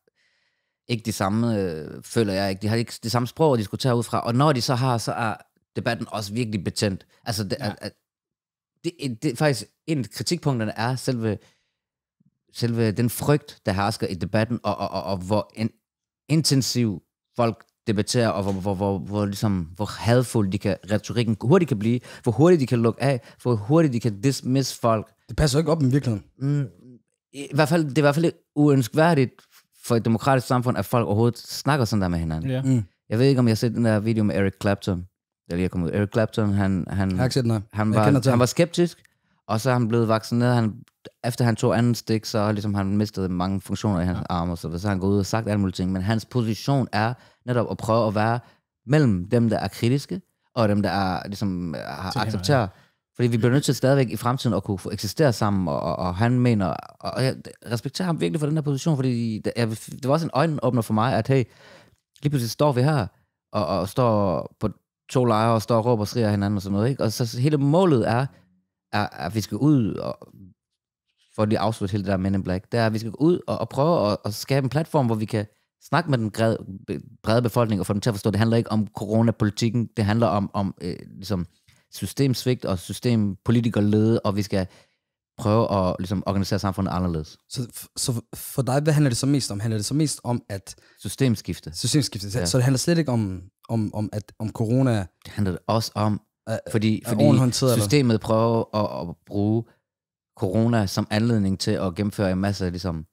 ikke de samme, øh, føler jeg ikke. De har ikke det samme sprog at diskutere ud fra. Og når de så har, så er debatten også virkelig betændt. Altså, det, ja. er, er, det, det, faktisk en af kritikpunkterne er selve, selve den frygt, der hersker i debatten, og, og, og, og hvor en, intensiv folk debatterer, og hvor, hvor, hvor, hvor, ligesom, hvor hadfuld de kan, retorikken hurtigt kan blive, hvor hurtigt de kan lukke af, hvor hurtigt de kan dismiss folk. Det passer ikke op i virkeligheden. Mm, i hvert fald, det er i hvert fald uønskværdigt for et demokratisk samfund, at folk overhovedet snakker sådan der med hinanden. Yeah. Mm. Jeg ved ikke, om jeg har set den der video med Eric Clapton, der lige er kommet ud. Eric Clapton, han, han, jeg set han, var, han var skeptisk, og så er han blevet vaccineret. Han, efter han tog anden stik, så ligesom han mistede mange funktioner i hans ja. arme, og så, så han gået ud og sagt alle mulige ting. Men hans position er netop at prøve at være mellem dem, der er kritiske, og dem, der er, ligesom, øh, har accepteret. Ja fordi vi bliver nødt til stadigvæk i fremtiden at kunne eksistere sammen, og, og han mener, og jeg respekterer ham virkelig for den her position, fordi jeg, det var også en øjenåbner for mig, at hey, lige pludselig står vi her, og, og står på to lejre, og står og råber og skriger hinanden og sådan noget, ikke? Og så hele målet er, er at vi skal ud og for lige afslutte hele det der Men in Black, det er, at vi skal gå ud og, og prøve at, og skabe en platform, hvor vi kan snakke med den brede befolkning og få dem til at forstå, at det handler ikke om coronapolitikken, det handler om, om øh, ligesom, systemsvigt og systempolitikerlede, og vi skal prøve at ligesom, organisere samfundet anderledes. Så, så for dig, hvad handler det så mest om? Handler det så mest om, at... Systemskifte. Systemskifte. Ja. Så det handler slet ikke om, om, om, at, om corona... Det handler det også om, er, fordi, er fordi systemet eller? prøver at, at bruge corona som anledning til at gennemføre en masse ligesom,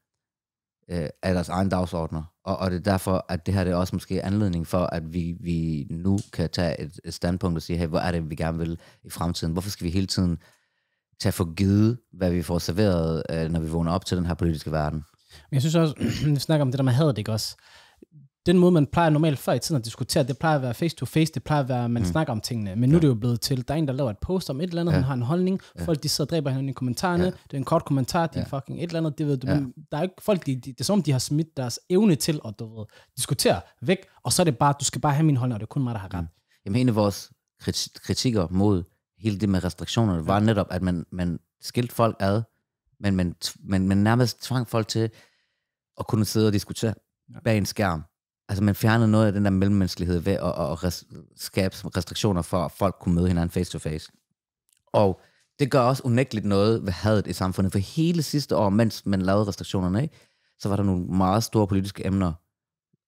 øh, af deres egen dagsordner. Og, og det er derfor, at det her det er også måske anledning for, at vi, vi nu kan tage et, et standpunkt og sige, hey, hvor er det, vi gerne vil i fremtiden? Hvorfor skal vi hele tiden tage for givet, hvad vi får serveret, øh, når vi vågner op til den her politiske verden? Men jeg synes også, <clears throat> vi snakker om det der med hadet, ikke også? den måde, man plejer normalt før i tiden at diskutere, det plejer at være face-to-face, det plejer at være, at man mm. snakker om tingene. Men nu er det jo blevet til, der er en, der laver et post om et eller andet, ja. han har en holdning, ja. folk de sidder og dræber hinanden i kommentarerne, ja. det er en kort kommentar, det er ja. fucking et eller andet, det ved du. Ja. Men der er ikke folk, de, de, det er som de har smidt deres evne til at du ved, diskutere væk, og så er det bare, du skal bare have min holdning, og det er kun mig, der har ret. Mm. Jamen en af vores kritikker mod hele det med restriktionerne, ja. var netop, at man, man skilte folk ad, men man, man, man nærmest tvang folk til at kunne sidde og diskutere ja. bag en skærm altså man fjernede noget af den der mellemmenneskelighed ved at, at res, skabe restriktioner for, at folk kunne møde hinanden face to face. Og det gør også unægteligt noget ved hadet i samfundet, for hele sidste år, mens man lavede restriktionerne, ikke, så var der nogle meget store politiske emner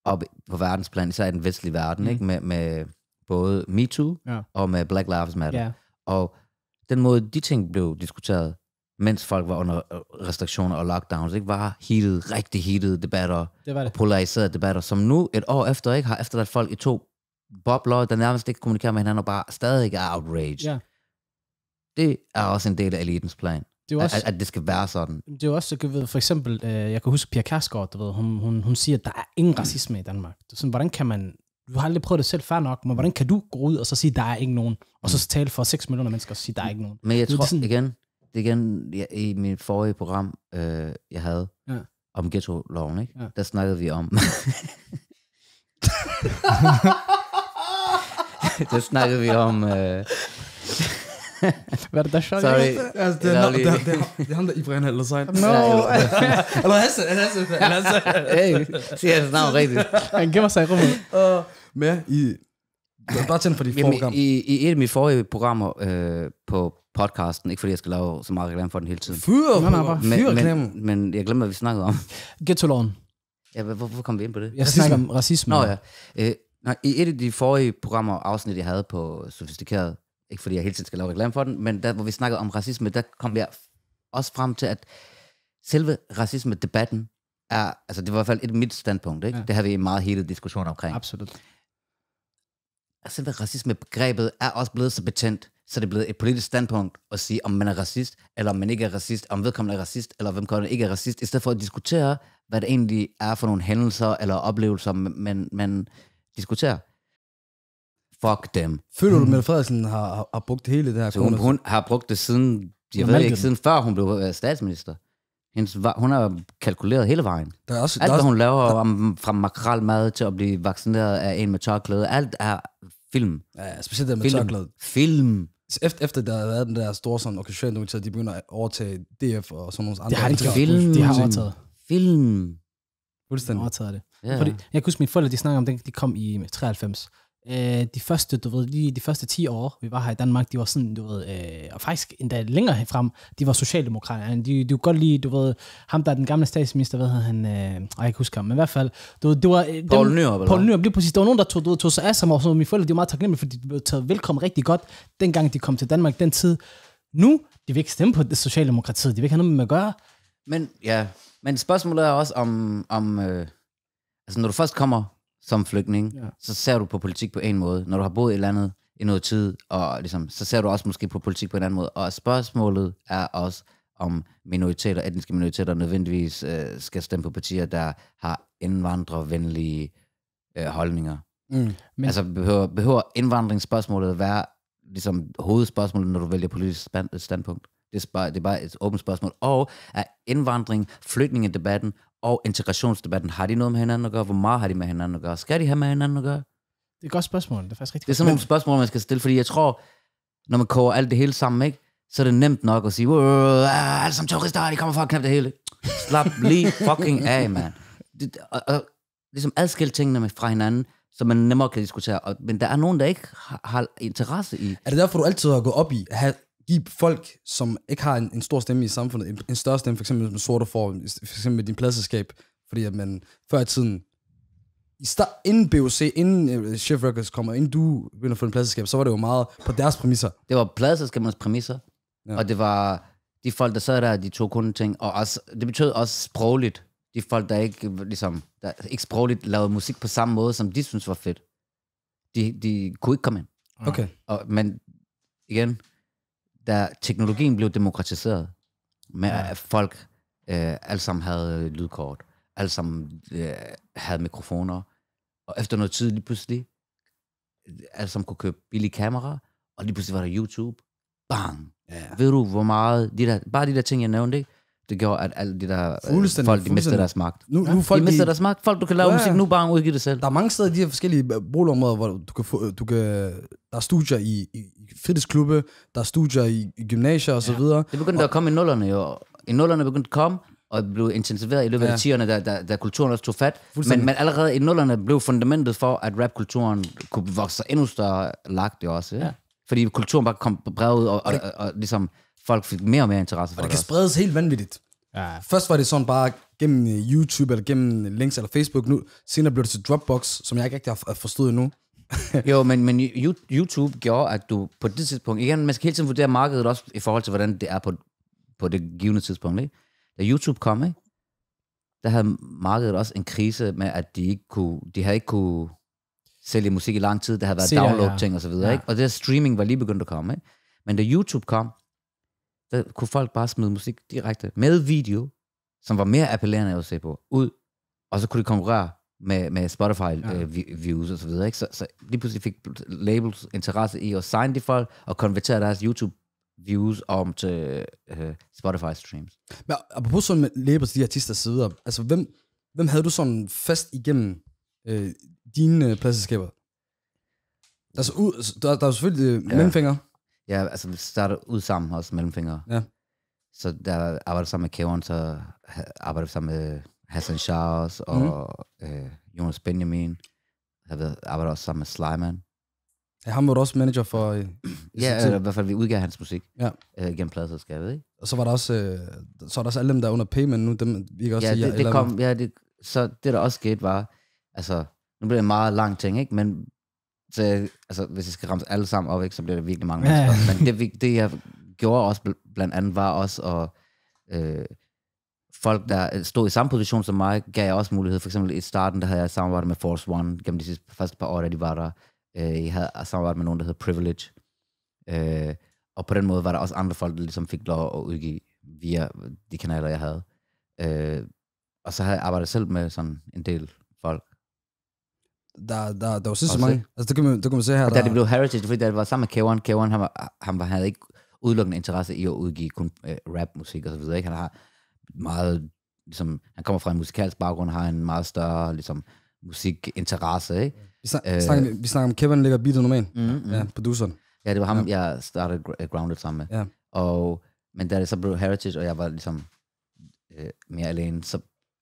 op på verdensplan, især i den vestlige verden, mm. ikke, med, med både MeToo ja. og med Black Lives Matter. Ja. Og den måde, de ting blev diskuteret, mens folk var under øh, restriktioner og lockdowns, ikke, var heated, rigtig heated debatter, det var det. polariserede debatter, som nu et år efter ikke har efterladt folk i to bobler, der nærmest ikke kommunikerer med hinanden, og bare stadig er outrage. Ja. Det er også en del af elitens plan. Det er også, at, at, det skal være sådan. Det er også, jeg ved, for eksempel, øh, jeg kan huske Pia Kærsgaard, du ved, hun, hun, hun siger, at der er ingen racisme i Danmark. Det er sådan, hvordan kan man, du har aldrig prøvet det selv før nok, men hvordan kan du gå ud og så sige, der er ikke nogen, og så mm. tale for 6 millioner mennesker og sige, der er ikke nogen? Men jeg tror, sådan, igen, det igen ja, i min forrige program, øh, jeg havde ja. om ghetto-loven, ikke? Ja. der snakkede vi om... <laughs> der snakkede vi om... Øh, Hvad er det, der sjovt? Sorry. Altså, det, er, det, er, det, er, det er ham, der Ibrahim al Hussein. No. Eller Hasse, Hassan. Hassan. Hey, sig hans navn rigtigt. Han gemmer sig i rummet. Uh, med i... Bare tænd for de forrige I, i et af mine forrige programmer øh, på podcasten. Ikke fordi jeg skal lave så meget reklame for den hele tiden. Fyr, nej, nej, bare. Men, men, men jeg glemmer, hvad vi snakkede om. Ghetto-loven. Ja, hvorfor kom vi ind på det? Jeg snakker om racisme. Nå ja. Øh, nej, I et af de forrige programmer og afsnit, jeg havde på Sofistikeret, ikke fordi jeg hele tiden skal lave reklame for den, men der, hvor vi snakkede om racisme, der kom jeg også frem til, at selve racisme-debatten er, altså det var i hvert fald et mit standpunkt, ikke? Ja. Det har vi en meget hele diskussion omkring. Absolut selve altså, racismebegrebet er også blevet så betændt, så det er blevet et politisk standpunkt at sige, om man er racist, eller om man ikke er racist, om vedkommende er racist, eller vedkommende ikke er racist, i stedet for at diskutere, hvad det egentlig er for nogle hændelser eller oplevelser, man, man diskuterer. Fuck dem. Føler du, at mm. Mette Frederiksen har, har brugt hele det her? Så altså, hun, hun har brugt det siden, jeg ved ikke, siden før hun blev øh, statsminister. Hendes, hun har kalkuleret hele vejen. Der er også, alt, der hvad hun laver der... om, fra makralmad til at blive vaccineret af en med tørklæde, alt er film. Ja, specielt det med film. tørklædet. Film. Efter, efter der har været den der store sådan orkestrering, de begynder at overtage DF og sådan nogle andre. Det har de ikke film. De har overtaget. Film. Fuldstændig. Overtaget det. Ja. Fordi, jeg kan huske, mine forældre, de snakker om, den, de kom i 93, øh, de første, du ved, lige de første 10 år, vi var her i Danmark, de var sådan, du ved, øh, og faktisk endda længere frem, de var socialdemokrater. De, de kunne godt lige, du ved, ham der er den gamle statsminister, hvad hedder han, øh, jeg kan ikke huske ham, men i hvert fald, du ved, det var... Øh, Poul Nyrup, Poul Nyrup, lige præcis. Der var nogen, der tog, du ved, tog sig af sig, og så mine forældre, de var meget taknemmelige, fordi de blev taget velkommen rigtig godt, dengang de kom til Danmark, den tid. Nu, de vil ikke stemme på det socialdemokratiet, de vil ikke have noget med at gøre. Men, ja, men spørgsmålet er også om, om øh, altså når du først kommer som flygtning, ja. så ser du på politik på en måde. Når du har boet i landet i noget tid, og ligesom, så ser du også måske på politik på en anden måde. Og spørgsmålet er også, om minoriteter, etniske minoriteter nødvendigvis øh, skal stemme på partier, der har indvandrervenlige øh, holdninger. Mm, men... Altså behøver, behøver indvandringsspørgsmålet være ligesom hovedspørgsmålet, når du vælger politisk standpunkt? Det er, bare, det er bare et åbent spørgsmål. Og er indvandring, flygtningedebatten og integrationsdebatten, har de noget med hinanden at gøre? Hvor meget har de med hinanden at gøre? Skal de have med hinanden at gøre? Det er et godt spørgsmål. Det er faktisk rigtig Det er sådan nogle spørgsmål, man skal stille, fordi jeg tror, når man koger alt det hele sammen, ikke? så er det nemt nok at sige, ah, alle som turister, de kommer for at knæppe det hele. Slap lige fucking af, Det, Og, og, ligesom adskille tingene fra hinanden, så man nemmere kan diskutere. Og, men der er nogen, der ikke har, har interesse i... Er det derfor, du altid har gået op i at have give folk, som ikke har en, en stor stemme i samfundet, en, en større stemme, for eksempel med sorte for, for eksempel med din pladserskab, fordi at man før i tiden, i start, inden BOC, inden uh, Chef Records kommer, inden du begynder at få en pladserskab, så var det jo meget på deres præmisser. Det var pladserskabens præmisser, ja. og det var de folk, der sad der, de tog kun ting, og også, det betød også sprogligt, de folk, der ikke, ligesom, der ikke sprogligt lavede musik på samme måde, som de synes var fedt. De, de kunne ikke komme ind. Okay. Og, men igen, da teknologien blev demokratiseret, med ja. at folk øh, alle sammen havde øh, lydkort, alle sammen øh, havde mikrofoner, og efter noget tid lige pludselig, øh, alle sammen kunne købe billige kameraer, og lige pludselig var der YouTube. Bang! Ja. Ved du, hvor meget... De der, bare de der ting, jeg nævnte, ikke? Det gjorde, at alle de der øh, fuldstændig, folk, de mistede deres magt. Nu, nu ja, folk, de mistede de... deres magt. Folk, du kan lave ja, ja. musik nu, bare udgive det selv. Der er mange steder i de her forskellige øh, boligområder, hvor du kan, få, øh, du kan der er studier i, i fritidsklubbe, der er studier i, i gymnasier og Ja. Videre. Det begyndte og, at komme i nullerne jo. I nullerne begyndte at komme, og blev intensiveret i løbet ja. af de 10'erne, da, da, da kulturen også tog fat. Men, men allerede i nullerne blev fundamentet for, at rapkulturen kunne vokse endnu større lagt jo også. Ja. ja. Fordi kulturen bare kom brevet og, og, og, og, og ligesom folk fik mere og mere interesse for og det. Og det kan spredes helt vanvittigt. Ja. Først var det sådan bare gennem øh, YouTube eller gennem øh, links eller Facebook. Nu, senere blev det til Dropbox, som jeg ikke rigtig har forstået endnu. <laughs> jo, men, men YouTube gjorde, at du på det tidspunkt... Igen, man skal hele tiden vurdere markedet også i forhold til, hvordan det er på, på det givende tidspunkt. Ikke? Da YouTube kom, ikke? der havde markedet også en krise med, at de ikke kunne, de havde ikke kunne sælge musik i lang tid. Der havde været download-ting ja, ja. og så videre. Ja. Ikke? Og det streaming var lige begyndt at komme. Ikke? Men da YouTube kom, der kunne folk bare smide musik direkte med video, som var mere appellerende at se på, ud, og så kunne de konkurrere med, med Spotify-views ja. øh, og så videre. Ikke? Så, så lige pludselig fik labels interesse i at signe de folk og konvertere deres YouTube-views om til uh, øh, Spotify-streams. Men apropos sådan med labels, de artister sidder, altså hvem, hvem havde du sådan fast igennem øh, dine øh, pladselskaber? Altså, u- altså, der, der er selvfølgelig øh, ja. mellemfinger, Ja, altså vi startede ud sammen også, mellemfingre. Ja. Så der arbejdede sammen med Kevin, så arbejder sammen med Hassan Shah også, og mm. øh, Jonas Benjamin. Jeg arbejdede også sammen med Slyman. Ja, han var også manager for i, i Ja, eller i hvert fald vi udgav hans musik ja. øh, gennem pladselskabet, ikke? Og så var der også, øh, så er der også alle dem, der er under payment nu, dem vi kan også ja, sige, det, det kom, ja, det, så det der også skete var, altså, nu blev det en meget lang ting, ikke? Men så jeg, altså, hvis jeg skal ramme alle sammen op, ikke, så bliver det virkelig mange mennesker. Ja, Men det, det, jeg gjorde også bl- blandt andet, var også at... Øh, folk, der øh, stod i samme position som mig, gav jeg også mulighed. For eksempel i starten, der havde jeg samarbejdet med Force One, gennem de sidste, første par år, da de var der. Øh, jeg havde samarbejdet med nogen, der hedder Privilege. Øh, og på den måde var der også andre folk, der ligesom fik lov at udgive via de kanaler, jeg havde. Øh, og så havde jeg arbejdet selv med sådan en del folk der, der, der var sidst så mange. Altså, det kan man, det kan man se her. Og da det blev Heritage, fordi det var sammen med Kevin, Kevin han, var, han, var, han havde ikke udelukkende interesse i at udgive kun øh, rapmusik og så videre. Ikke? Han har meget, ligesom, han kommer fra en musikalsk baggrund, har en meget større ligesom, musikinteresse. Ikke? Vi, snak, vi, snakker, øh, vi snakker om Kevin ligger beatet normalt, mm, mm. ja, produceren. Ja, det var ham, ja. jeg startede øh, Grounded sammen med. Ja. Og, men da det så blev Heritage, og jeg var ligesom øh, mere alene, så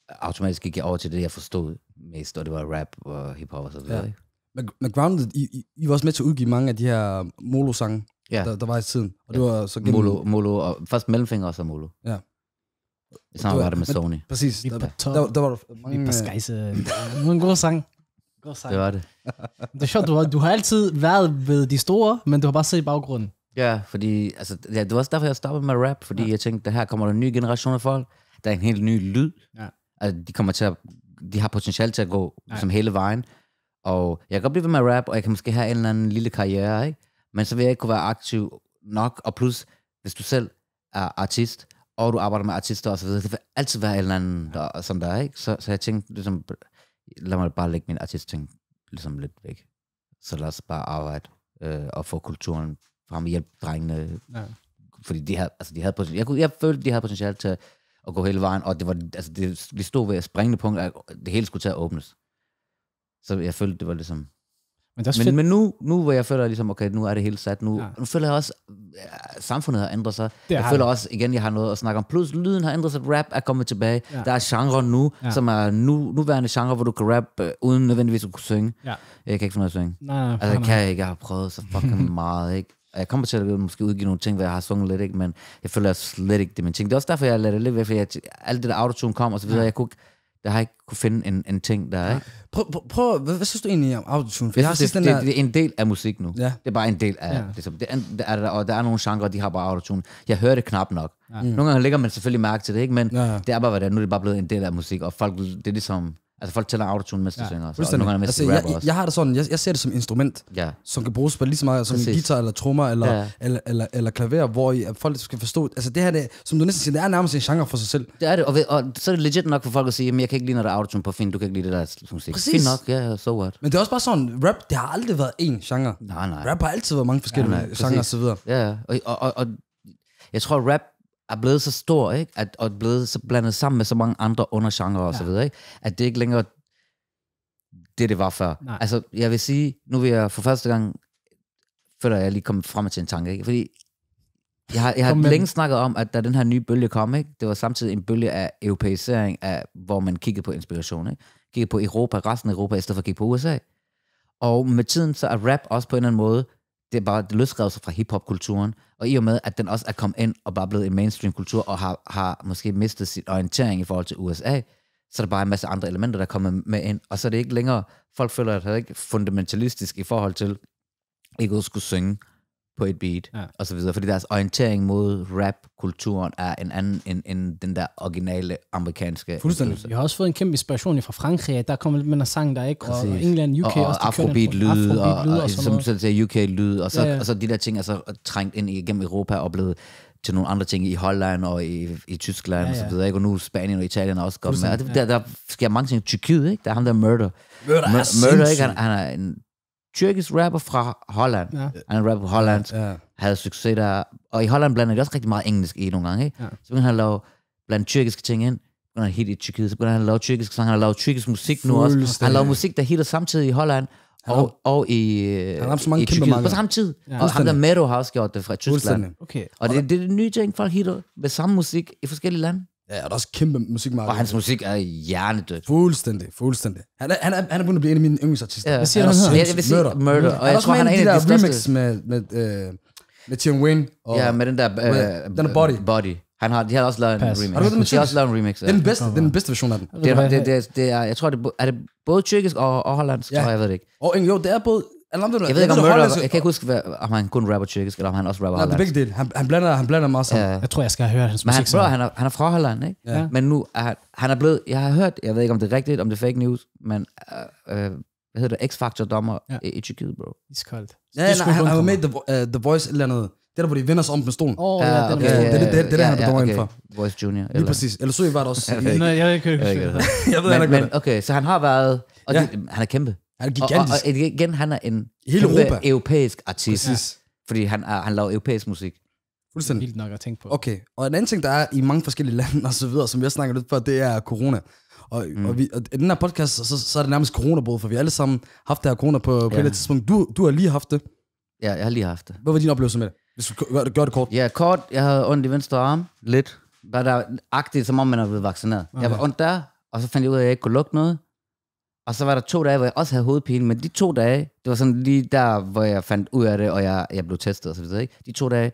automatisk gik jeg over til det, jeg forstod mest, og det var rap og hiphop og så videre. Ja. Men, men Grounded, I, I I, var også med til at udgive mange af de her Molo-sange, ja. der, der var i tiden. Og det ja. var så gennem... Molo, Molo og først Mellemfinger og så Molo. Ja. I samarbejde med Sony. Men, præcis. Der, der, der, der, var mange... Skejse, nogle gode en God sang. God sang. Det var det. det er sjovt, du har, du har altid været ved de store, men du har bare set i baggrunden. Ja, fordi, altså, ja, det var også derfor, jeg stoppede med rap, fordi ja. jeg tænkte, der her kommer der en ny generation af folk, der er en helt ny lyd. Ja. Altså, de kommer til at de har potentiale til at gå Nej. som hele vejen. Og jeg kan godt blive ved med at rap, og jeg kan måske have en eller anden lille karriere, ikke? men så vil jeg ikke kunne være aktiv nok. Og plus, hvis du selv er artist, og du arbejder med artister osv., det vil altid være en eller anden, der, som der er. Ikke? Så, så jeg tænkte, ligesom, lad mig bare lægge min artist-ting ligesom lidt væk. Så lad os bare arbejde øh, og få kulturen frem og hjælpe drengene. Ja. Fordi de havde, altså, de havde potentiale. Jeg, kunne, jeg følte, de havde potentiale til og gå hele vejen, og det var, altså det, vi stod ved at springende punkt, at det hele skulle til at åbnes. Så jeg følte, det var ligesom... Men, det er men, men nu, nu hvor jeg føler ligesom, okay, nu er det hele sat, nu, ja. nu føler jeg også, ja, samfundet har ændret sig. Det jeg føler det. også, igen, jeg har noget at snakke om. Plus, lyden har ændret sig, rap er kommet tilbage. Ja. Der er genre nu, ja. som er nu, nuværende genre, hvor du kan rap, øh, uden nødvendigvis at kunne synge. Ja. Jeg kan ikke finde noget at synge. Nej, nej, altså, kan jeg ikke, jeg har prøvet så fucking <laughs> meget, ikke? Og jeg kommer til at måske udgive nogle ting, hvor jeg har sunget lidt, ikke? men jeg føler jeg slet ikke det min ting. Det er også derfor, jeg lader det lidt ved, fordi jeg, alt det der autotune kom, og så videre, ja. jeg kunne ikke, jeg har ikke kunne finde en, en ting, der er. Ja. Prøv, prøv, prøv hvad, hvad synes du egentlig om autotune? jeg, jeg synes, det, det, der... det, er en del af musik nu. Ja. Det er bare en del af, ja. ligesom, det er, det er, og der er nogle genrer, de har bare autotune. Jeg hører det knap nok. Ja. Mm. Nogle gange ligger man selvfølgelig mærke til det, ikke? men ja. det er bare, hvad det er. Nu er det bare blevet en del af musik, og folk, det er ligesom, Altså folk tæller autotune de ja, synger, så, og nogle gange med altså, jeg, jeg, jeg har det sådan, jeg, jeg ser det som instrument, ja. som kan bruges på lige så meget som Præcis. guitar eller trommer eller, ja. eller, eller, eller, klaver, hvor I, at folk skal forstå, altså det her, det, som du næsten siger, det er nærmest en genre for sig selv. Det er det, og, ved, og så er det legit nok for folk at sige, men jeg kan ikke lide, når der er autotune på fint, du kan ikke lide det der musik. Præcis. Fint nok, ja, yeah, so what. Men det er også bare sådan, rap, det har aldrig været én genre. Nej, nej. Rap har altid været mange forskellige ja, nej, genrer og så videre. Ja, og, og, og, og jeg tror rap er blevet så stor, ikke? At, og blevet så blandet sammen med så mange andre undergenre og ja. så videre, ikke? at det ikke længere det, det var før. Nej. Altså, jeg vil sige, nu vil jeg for første gang, føler jeg lige kommet frem til en tanke, ikke? fordi jeg har, jeg har længe snakket om, at da den her nye bølge kom, ikke? det var samtidig en bølge af europæisering, af, hvor man kiggede på inspiration. Ikke? Kiggede på Europa, resten af Europa, i stedet for at kigge på USA. Og med tiden, så er rap også på en eller anden måde det er bare det løsrevet sig fra hiphop-kulturen, og i og med, at den også er kommet ind og bare blevet en mainstream-kultur, og har, har måske mistet sin orientering i forhold til USA, så er der bare en masse andre elementer, der er kommet med ind, og så er det ikke længere, folk føler, at det er ikke fundamentalistisk i forhold til, ikke at skulle synge på et beat, ja. og så videre. Fordi deres orientering mod rap-kulturen er en anden end, end den der originale amerikanske. Fuldstændig. Vi har også fået en kæmpe inspiration fra Frankrig, der kommer lidt med en sang der, ikke? Og, og England, UK og, og også. Og afrobeat-lyd, afrobeat og, og, og, og, som du siger, UK-lyd, og, så, ja, ja. og så de der ting er så trængt ind igennem Europa og blevet til nogle andre ting i Holland og i, i Tyskland ja, ja. og så videre, ikke? Og nu Spanien og Italien er også kommet med. Og Der, der, der sker mange ting. Tyrkiet, ikke? Der er ham der Murder. Murder, Mur- er Murder ikke? Han, han er en tyrkisk rapper fra Holland. Ja. Han rapper Holland. ja. havde succes der. Og i Holland blander de også rigtig meget engelsk i nogle gange. Ikke? Ja. Så begyndte han at lave blandt tyrkiske ting ind. Begyndte han hit i Tyrkiet. Så begynder han at lave tyrkisk sang. Han har lavet tyrkisk musik nu også. Han laver musik, der hitter samtidig i Holland. Og, og, og i, han har så mange i Tyrkiet på samme tid. Ja. Og ham der Mero har også gjort det fra Tyskland. Okay. Og det, det er det nye ting, folk hitter med samme musik i forskellige lande. Ja, og der er også kæmpe musikmarked. Og hans musik er hjernedødt. Fuldstændig, fuldstændig. Han er, han er, han er begyndt at blive en af mine yndlingsartister. Ja. Hvad siger han? Han er, jeg, jeg vil sige Murder. Murder. Og jeg tror, han er en af de, de remix største. med, med, øh, med Tim Wayne. Og ja, med den der... Øh, med, den er Body. Body. Han har, de har også lavet Pass. en remix. Har du den de har også lavet en remix. Ja. den bedste, den bedste version af den. Det er, det, det, det er, jeg tror, det er, er det både tyrkisk og, og hollandsk, ja. tror jeg, jeg ved det ikke. Og, jo, det er både Alhamdulillah. Jeg ved ikke, om Murder, jeg kan ikke huske, hvad, om han kun rapper tyrkisk, eller om han også rapper hollandsk. Nej, det er begge dele. Han, han, blander, han blander meget sammen. Ja. Jeg tror, jeg skal høre hans Men musik. Men han, han, er, han er fra Holland, ikke? Ja. Men nu er han, er blevet, jeg har hørt, jeg ved ikke, om det er rigtigt, om det er fake news, men øh, øh hvad hedder det, X-Factor-dommer ja. i, i Tyrkiet, bro. Iskoldt. Ja, ja, nej, han, han var med The, uh, The Voice eller noget. Det er der, hvor de vender sig om med stolen. oh, ja, okay, ja, ja, det, det, det, det der, han er dommer okay. indenfor. Voice Junior. Lige præcis. Eller så var det også. Nej, <laughs> jeg kan ikke huske det. Jeg ved ikke, men, okay, så han har været, og ja. det, han er kæmpe. Han er gigantisk. Og, og, og igen, han er en Hele Europa. europæisk artist. Præcis. Fordi han, er, han laver europæisk musik. Fuldstændig. Det er vildt nok at tænke på. Okay, og en anden ting, der er i mange forskellige <laughs> lande og så videre, som jeg snakker lidt på, det er corona. Og, mm. og, vi, og i den her podcast, så, så er det nærmest coronabrud, for vi har alle sammen haft det her corona på, på ja. et eller tidspunkt. Du, du har lige haft det. Ja, jeg har lige haft det. Hvad var din oplevelse med det? Hvis du gør, gør det kort. Ja, kort. Jeg havde ondt i venstre arm. Lidt. Var der agtigt, som om man er blevet vaccineret. Okay. Jeg var ondt der, og så fandt jeg ud af, at jeg ikke kunne lukke noget. Og så var der to dage, hvor jeg også havde hovedpine, men de to dage, det var sådan lige der, hvor jeg fandt ud af det, og jeg, jeg blev testet og så videre, ikke? De to dage,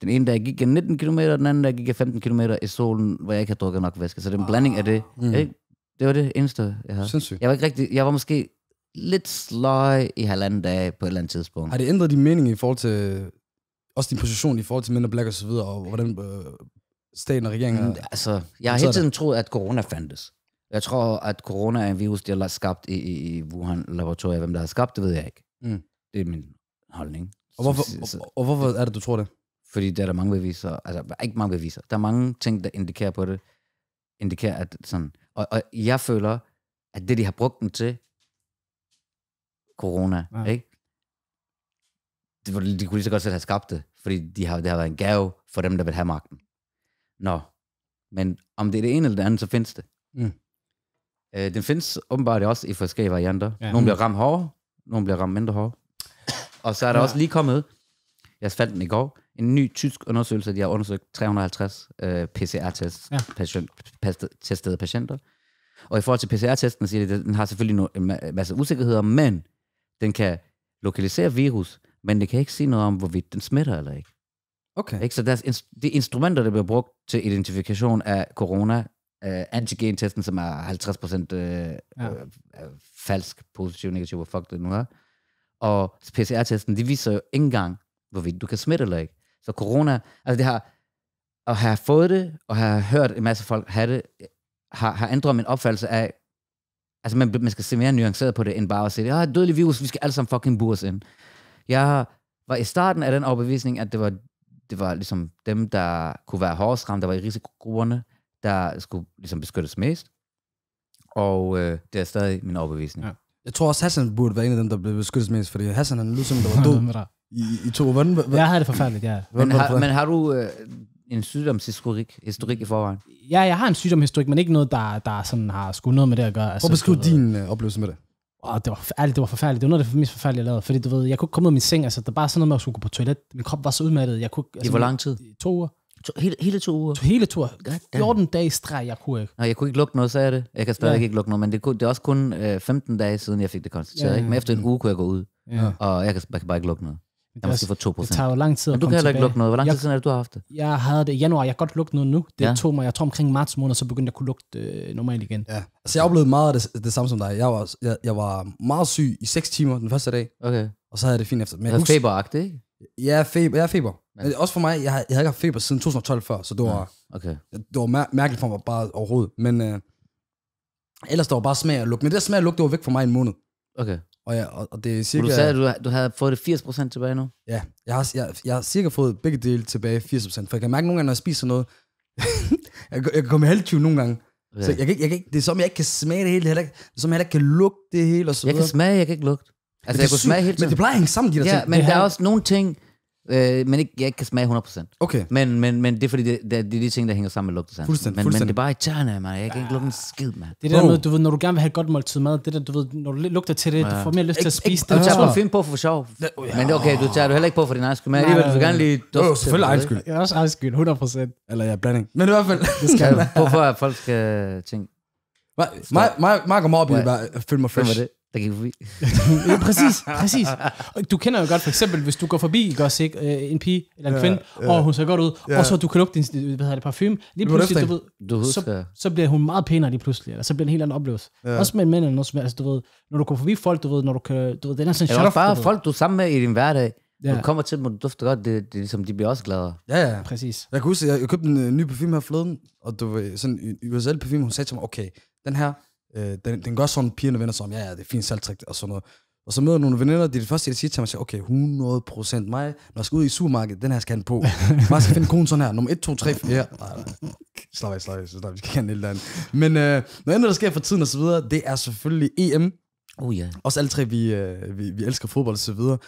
den ene dag gik jeg 19 km, og den anden dag gik jeg 15 km i solen, hvor jeg ikke havde drukket nok væske. Så det er en blanding af det. Ah. Mm. Ikke? Det var det eneste, jeg havde. Sindssygt. Jeg var, ikke rigtig, jeg var måske lidt sløj i halvanden dag på et eller andet tidspunkt. Har det ændret din mening i forhold til, også din position i forhold til mindre og black og så videre, og hvordan øh, staten og regeringen... Ja, mm, altså, jeg har hele tiden troet, at corona fandtes. Jeg tror, at corona er en virus, der er skabt i, i, i Wuhan-laboratoriet. Hvem der har skabt det, ved jeg ikke. Mm. Det er min holdning. Og hvorfor, så, og, og hvorfor er det, du tror det? Fordi der er der mange beviser. Altså, ikke mange beviser. Der er mange ting, der indikerer på det. Indikerer, at sådan... Og, og jeg føler, at det, de har brugt den til, corona, ja. ikke? De, de kunne lige så godt selv have skabt det, fordi de har, det har været en gave for dem, der vil have magten. Nå, men om det er det ene eller det andet, så findes det. Mm. Øh, den findes åbenbart også i forskellige varianter. Ja. Nogle bliver ramt hårdere, nogle bliver ramt mindre hårdere. Og så er der ja. også lige kommet, jeg fandt den i går, en ny tysk undersøgelse, de har undersøgt 350 øh, PCR-testede ja. patient, patienter. Og i forhold til PCR-testen siger de, at den har selvfølgelig en masse usikkerheder, men den kan lokalisere virus, men det kan ikke sige noget om, hvorvidt den smitter eller ikke. Okay. Ikke? Så deres, de instrumenter, der bliver brugt til identifikation af corona, øh, antigen-testen, som er 50% øh, ja. øh, falsk, positiv, negativ, hvor fuck det nu er. Og PCR-testen, de viser jo ikke engang, hvorvidt du kan smitte eller ikke. Så corona, altså det har, at have fået det, og have hørt en masse folk have det, har, har ændret min opfattelse af, altså man, man skal se mere nuanceret på det, end bare at sige, ja, ah, dødelig virus, vi skal alle sammen fucking bures ind. Jeg var i starten af den overbevisning, at det var, det var ligesom dem, der kunne være hårdest ramt, der var i risikogrupperne, der skulle ligesom beskyttes mest. Og øh, det er stadig min overbevisning. Ja. Jeg tror også, Hassan burde være en af dem, der blev beskyttet mest, fordi Hassan, han lød som, der var <laughs> død i, i to hvordan, hvordan, Jeg havde det forfærdeligt, ja. Hvordan, men, har, men har du øh, en sygdomshistorik historik i forvejen? Ja, jeg har en sygdomshistorik, men ikke noget, der, der sådan har skulle noget med det at gøre. Altså, Prøv at altså, beskrive din øh, oplevelse med det. Og det var ærligt, det var forfærdeligt. Det var noget af det mest forfærdelige, jeg lavede. Fordi du ved, jeg kunne ikke komme ud af min seng. Altså, der var bare sådan noget med, at jeg skulle gå på toilet. Min krop var så udmattet. Jeg kunne, altså, I hvor altså, lang tid? to uger. To, hele, hele to uger? To, hele to uger. 14 dage streg, jeg kunne ikke. Nå, jeg kunne ikke lukke noget, så er det. Jeg kan stadig ja. ikke lukke noget, men det, kunne, det er også kun øh, 15 dage siden, jeg fik det konstateret. Ja, ja. Men efter en uge kunne jeg gå ud, ja. og jeg kan, jeg kan bare ikke lukke noget. Jeg måske få 2 Det tager jo lang tid at Men du kan heller ikke lukke noget. Hvor lang tid siden er det, du har haft det? Jeg havde det i januar. Jeg kan godt lukke noget nu. Det ja. tog mig, jeg tror omkring marts måned, så begyndte jeg at kunne lukke øh, normalt igen. Ja. Altså jeg oplevede meget af det, det samme som dig. Jeg var, jeg, jeg var meget syg i 6 timer den første dag. Okay. Og så havde jeg det fint efter. Men det var feberagtigt, ikke? Ja, feber. Ja, feber. Øh, Men. Også for mig, jeg havde, jeg havde ikke haft feber siden 2012 før, så det var, ja, okay. det var mær- mærkeligt for mig bare overhovedet. Men øh, ellers der var bare smag og lugt. Men det der smag og lugt, det var væk for mig en måned. Okay. Og, ja, og, og det er cirka... du sagde, at du, du havde fået det 80% tilbage nu? Ja, jeg har, jeg, jeg har cirka fået begge dele tilbage 80%, for jeg kan mærke nogle gange, når jeg spiser noget, <laughs> jeg, jeg kan komme halvtyve nogle gange. Okay. Så jeg kan, jeg kan, det er som, jeg ikke kan smage det hele, det er som, jeg heller ikke kan lugte det hele. Og så jeg videre. kan smage, jeg kan ikke lugte. Altså, jeg kunne smage hele tiden. Men det plejer at hænge sammen, de der ja, ting. men det der er også nogle ting, øh, men ikke, jeg ikke kan smage 100%. Okay. Men, men, men det er fordi, det, det, det er de ting, der hænger sammen med lugtesansen. Fuldstændig, men, fuldstændig. men det er bare tjerne, man. Jeg kan ikke lukke en skid, man. Det er det der med, oh. du ved, når du gerne vil have et godt måltid mad, det der, du ved, når du lugter til det, ja. du får mere lyst til at spise ikke, det. Du tager på film på for sjov. Men det er okay, du tager du heller ikke på for din egen skyld, men alligevel, du vil gerne lige Jo, selvfølgelig egen skyld. Jeg er også egen skyld, 100%. Eller ja, blanding. Men i hvert fald. Det skal <laughs> Hvorfor folk skal tænke. Mig, mig, mig, mig kommer op i det der gik forbi. <laughs> ja, præcis, præcis. Du kender jo godt, for eksempel, hvis du går forbi ikke også, ikke, øh, en pige eller en ja, kvinde, ja. og hun ser godt ud, ja. og så du kan lugte din hvad hedder det, parfume, lige pludselig, du ved, du så, så bliver hun meget pænere lige pludselig, eller så bliver det en helt anden oplevelse. Ja. Også med mænd eller noget som altså, du ved, når du går forbi folk, du ved, når du kan, du ved, den er sådan en shut bare du folk, du er sammen med i din hverdag, Ja. Du kommer til dem, og du dufter godt, det, det, ligesom, de bliver også gladere. Ja, ja. Præcis. Jeg kan huske, jeg, jeg købte en øh, ny parfume her forleden, og du ved, sådan en usl parfume, hun sagde til mig, okay, den her, Øh, den, den gør sådan, pigerne vender sig om, ja, ja, det er fint salgtræk og sådan noget. Og så møder nogle veninder, de er det første, jeg siger til mig, siger, okay, 100% mig, når jeg skal ud i supermarkedet, den her skal han på. Man skal finde konen sådan her, nummer 1, 2, 3, 4. Nej, Slap af, slap af, slap af. vi skal gerne lidt andet. Men øh, noget andet, der sker for tiden og så videre, det er selvfølgelig EM. Oh ja. Yeah. Også alle tre, vi, øh, vi, vi elsker fodbold og så videre.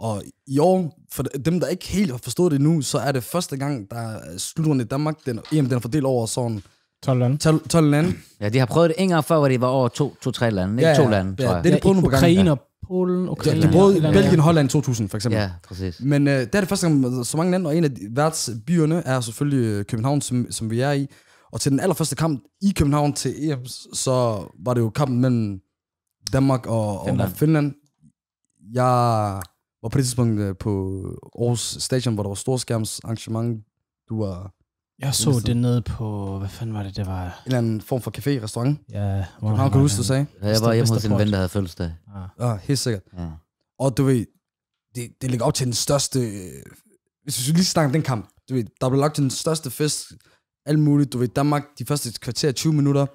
Og i år, for dem, der ikke helt har forstået det nu, så er det første gang, der er øh, slutrunde i Danmark, den, EM, den er fordelt over sådan 12 lande. 12, 12 lande. Ja, de har prøvet det en gang før, hvor det var over 2-3 lande. Ikke ja, ja, to lande, ja, tror jeg. Det er det prøvet ja, Ukraine og Polen, Okay. Ja, de prøvede ja. Belgien, Holland 2000 for eksempel. Ja, præcis. Men uh, øh, det er det første gang, så mange lande, og en af værtsbyerne er selvfølgelig øh, København, som, som vi er i. Og til den allerførste kamp i København til EM, så var det jo kampen mellem Danmark og, Finland. og Finland. Jeg var på det tidspunkt øh, på Aarhus Stadion, hvor der var storskærmsarrangement. Du var jeg så det nede på, hvad fanden var det, det var? En eller anden form for café, restaurant. Ja. Hvor han kunne huske, du sagde. Ja, jeg var hjemme hos en ven, der havde fødselsdag. Ja, ah. ah, helt sikkert. Ja. Og du ved, det, det ligger op til den største... Hvis vi lige snakker den kamp, du ved, der blev lagt til den største fest, alt muligt. Du ved, Danmark, de første kvarter 20 minutter,